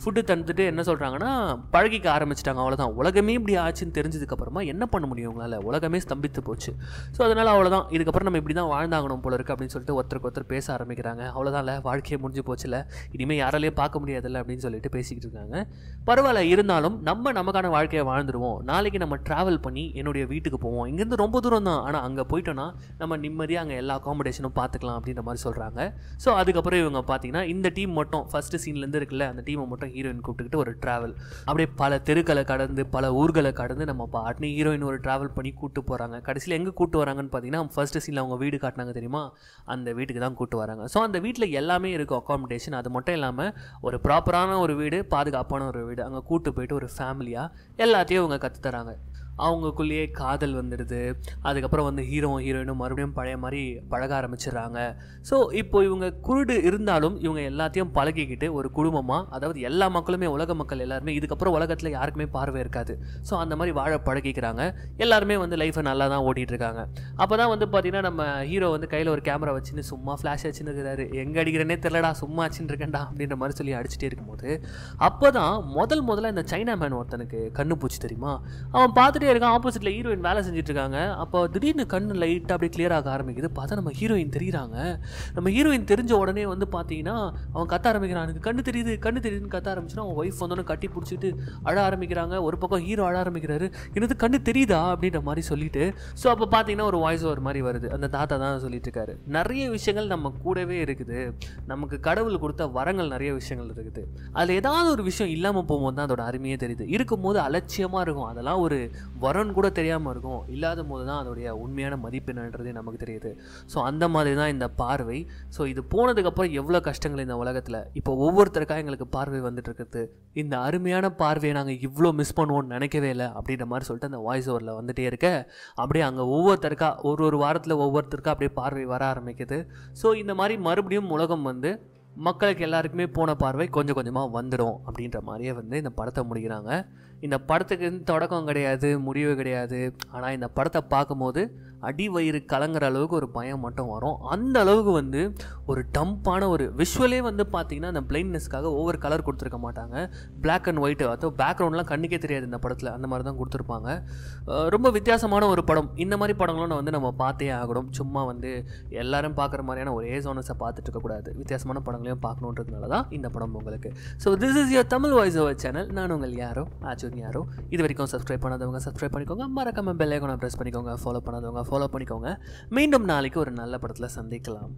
ஃபுட்டு தந்துட்டு என்ன சொல்கிறாங்கன்னா பழகிக்க ஆரம்பிச்சிட்டாங்க அவ்வளோதான் உலகமே இப்படி ஆச்சுன்னு தெரிஞ்சதுக்கப்புறமா என்ன பண்ண முடியும் உங்களால் உலகமே ஸ்தம்பித்து போச்சு ஸோ அதனால் அவ்வளோதான் இதுக்கப்புறம் நம்ம இப்படி தான் வாழ்ந்தாங்கணும் போல இருக்குது அப்படின்னு சொல்லிட்டு ஒருத்தருக்கு ஒருத்தர் பேச ஆரம்பிக்கிறாங்க அவ்வளோதான் இல்லை வாழ்க்கையை முடிஞ்சு போச்சு இனிமேல் யாராலேயே பார்க்க முடியாதுல்ல அப்படின்னு சொல்லிட்டு பேசிக்கிட்டு இருக்காங்க பரவாயில்ல இருந்தாலும் நம்ம நமக்கான வாழ்க்கையை வாழ்ந்துருவோம் நாளைக்கு நம்ம ட்ராவல் பண்ணி என்னுடைய வீட்டுக்கு போவோம் இங்கேருந்து ரொம்ப தூரம் தான் ஆனால் அங்கே போயிட்டோன்னா நம்ம நிம்மதியாக அங்கே எல்லா அகாமடேஷனும் பார்த்துக்கலாம் அப்படின்ற மாதிரி சொல்கிறாங்க ஸோ அதுக்கப்புறம் இவங்க பார்த்தீங்கன்னா இந்த டீம் மட்டும் ஃபஸ்ட்டு சீன்லேருந்து இருக்குல்ல அந்த டீமை மட்டும் ஹீரோயின் கூப்பிட்டுக்கிட்டு ஒரு ட்ராவல் அப்படியே பல தெருக்களை கடந்து பல ஊர்களை கடந்து நம்ம பாட்னி ஹீரோயின் ஒரு ட்ராவல் பண்ணி கூப்பிட்டு போகிறாங்க கடைசியில் எங்கே கூப்பிட்டு வராங்கன்னு பார்த்தீங்கன்னா ஃபஸ்ட்டு சீனில் அவங்க வீடு காட்டினாங்க தெரியுமா அந்த வீட்டுக்கு தான் கூப்பிட்டு வராங்க ஸோ அந்த வீட்டில் எல்லாமே இருக்கும் அகாமடேஷன் பிரச்சனை அது மட்டும் இல்லாமல் ஒரு ப்ராப்பரான ஒரு வீடு பாதுகாப்பான ஒரு வீடு அங்கே கூட்டு போயிட்டு ஒரு ஃபேமிலியாக எல்லாத்தையும் இவங்க கற்றுத்தராங்க அவங்களுக்குள்ளேயே காதல் வந்துடுது அதுக்கப்புறம் வந்து ஹீரோ ஹீரோயினும் மறுபடியும் பழைய மாதிரி பழக ஆரம்பிச்சிடுறாங்க ஸோ இப்போ இவங்க குருடு இருந்தாலும் இவங்க எல்லாத்தையும் பழகிக்கிட்டு ஒரு குடும்பமாக அதாவது எல்லா மக்களுமே உலக மக்கள் எல்லாருமே இதுக்கப்புறம் உலகத்தில் யாருக்குமே பார்வை இருக்காது ஸோ அந்த மாதிரி வாழ பழகிக்கிறாங்க எல்லாருமே வந்து லைஃப்பை நல்லா தான் ஓட்டிகிட்ருக்காங்க அப்போ தான் வந்து பார்த்திங்கன்னா நம்ம ஹீரோ வந்து கையில் ஒரு கேமரா வச்சுன்னு சும்மா ஃப்ளாஷ் வச்சுன்னு இருக்கிறாரு எங்கே அடிக்கிறேனே தெரிலடா சும்மா வச்சுன்னு இருக்கேன்டா அப்படின்ற மாதிரி சொல்லி அடிச்சுட்டே இருக்கும்போது அப்போ தான் முதல் முதல்ல இந்த சைனா மேன் ஒருத்தனுக்கு கண்ணு பூச்சி தெரியுமா அவன் பார்த்துட்டு பார்த்துட்டே இருக்கான் ஆப்போசிட்டில் ஹீரோயின் வேலை செஞ்சுட்டு இருக்காங்க அப்போ திடீர்னு கண் லைட்டாக அப்படியே கிளியர் ஆக ஆரம்பிக்குது பார்த்தா நம்ம ஹீரோயின் தெரியுறாங்க நம்ம ஹீரோயின் தெரிஞ்ச உடனே வந்து பார்த்தீங்கன்னா அவன் கத்த ஆரம்பிக்கிறான் எனக்கு கண்ணு தெரியுது கண்ணு தெரியுதுன்னு கத்த ஆரம்பிச்சுன்னா அவன் ஒய்ஃப் வந்தோடனே கட்டி பிடிச்சிட்டு அழ ஆரம்பிக்கிறாங்க ஒரு பக்கம் ஹீரோ அழ ஆரம்பிக்கிறாரு எனது கண்ணு தெரியுதா அப்படின்ற மாதிரி சொல்லிட்டு ஸோ அப்போ பார்த்தீங்கன்னா ஒரு வாய்ஸ் ஒரு மாதிரி வருது அந்த தாத்தா தான் சொல்லிட்டு இருக்காரு நிறைய விஷயங்கள் நம்ம கூடவே இருக்குது நமக்கு கடவுள் கொடுத்த வரங்கள் நிறைய விஷயங்கள் இருக்குது அதில் ஏதாவது ஒரு விஷயம் இல்லாமல் போகும்போது தான் அதோட அருமையே தெரியுது இருக்கும்போது அலட்சியமாக இருக்கும் அதெல்லாம் ஒரு வரோன்னு கூட தெரியாமல் இருக்கும் இல்லாத போது தான் அதோடைய உண்மையான மதிப்பு என்னன்றதே நமக்கு தெரியுது ஸோ அந்த மாதிரி தான் இந்த பார்வை ஸோ இது போனதுக்கப்புறம் எவ்வளோ கஷ்டங்கள் இந்த உலகத்தில் இப்போ ஒவ்வொருத்தருக்காக எங்களுக்கு பார்வை வந்துட்டு இருக்குது இந்த அருமையான பார்வையை நாங்கள் இவ்வளோ மிஸ் பண்ணுவோம்னு நினைக்கவே இல்லை அப்படின்ற மாதிரி சொல்லிட்டு அந்த வாய்ஸ் ஓவரில் வந்துகிட்டே இருக்க அப்படியே அங்கே ஒவ்வொருத்தருக்கா ஒரு ஒரு வாரத்தில் ஒவ்வொருத்தருக்கா அப்படியே பார்வை வர ஆரம்பிக்குது ஸோ இந்த மாதிரி மறுபடியும் உலகம் வந்து மக்களுக்கு எல்லாருக்குமே போன பார்வை கொஞ்சம் கொஞ்சமாக வந்துடும் அப்படின்ற மாதிரியே வந்து இந்த படத்தை முடிக்கிறாங்க இந்த படத்துக்கு தொடக்கம் கிடையாது முடிவு கிடையாது ஆனால் இந்த படத்தை பார்க்கும்போது அடி வயிறு கலங்குற அளவுக்கு ஒரு பயம் மட்டும் வரும் அந்த அளவுக்கு வந்து ஒரு டம்ப்பான ஒரு விஷுவலே வந்து பார்த்திங்கன்னா அந்த பிளைண்ட்னஸ்க்காக ஒவ்வொரு கலர் கொடுத்துருக்க மாட்டாங்க பிளாக் அண்ட் ஒயிட்டு அதோ பேக்ரவுண்ட்லாம் கண்ணுக்கே தெரியாது இந்த படத்தில் அந்த மாதிரி தான் கொடுத்துருப்பாங்க ரொம்ப வித்தியாசமான ஒரு படம் இந்த மாதிரி படங்களும் வந்து நம்ம பார்த்தே ஆகணும் சும்மா வந்து எல்லாரும் பார்க்குற மாதிரியான ஒரே ஏசோனஸை பார்த்துட்டு இருக்கக்கூடாது வித்தியாசமான படங்களையும் பார்க்கணுன்றதுனால தான் இந்த படம் உங்களுக்கு so this is your Tamil voice over channel நான் உங்கள் யாரோ ஆச்சு வச்சுருக்கீங்க யாரோ இது வரைக்கும் சப்ஸ்கிரைப் பண்ணாதவங்க சப்ஸ்கிரைப் பண்ணிக்கோங்க மறக்காமல் பெல்லைக்கோனை ப்ரெஸ் பண்ணிக்கோங்க ஃபாலோ பண்ணாதவங்க ஃபாலோ பண்ணிக்கோங்க மீண்டும் நாளைக்கு ஒரு நல்ல படத்தில் சந்திக்கலாம்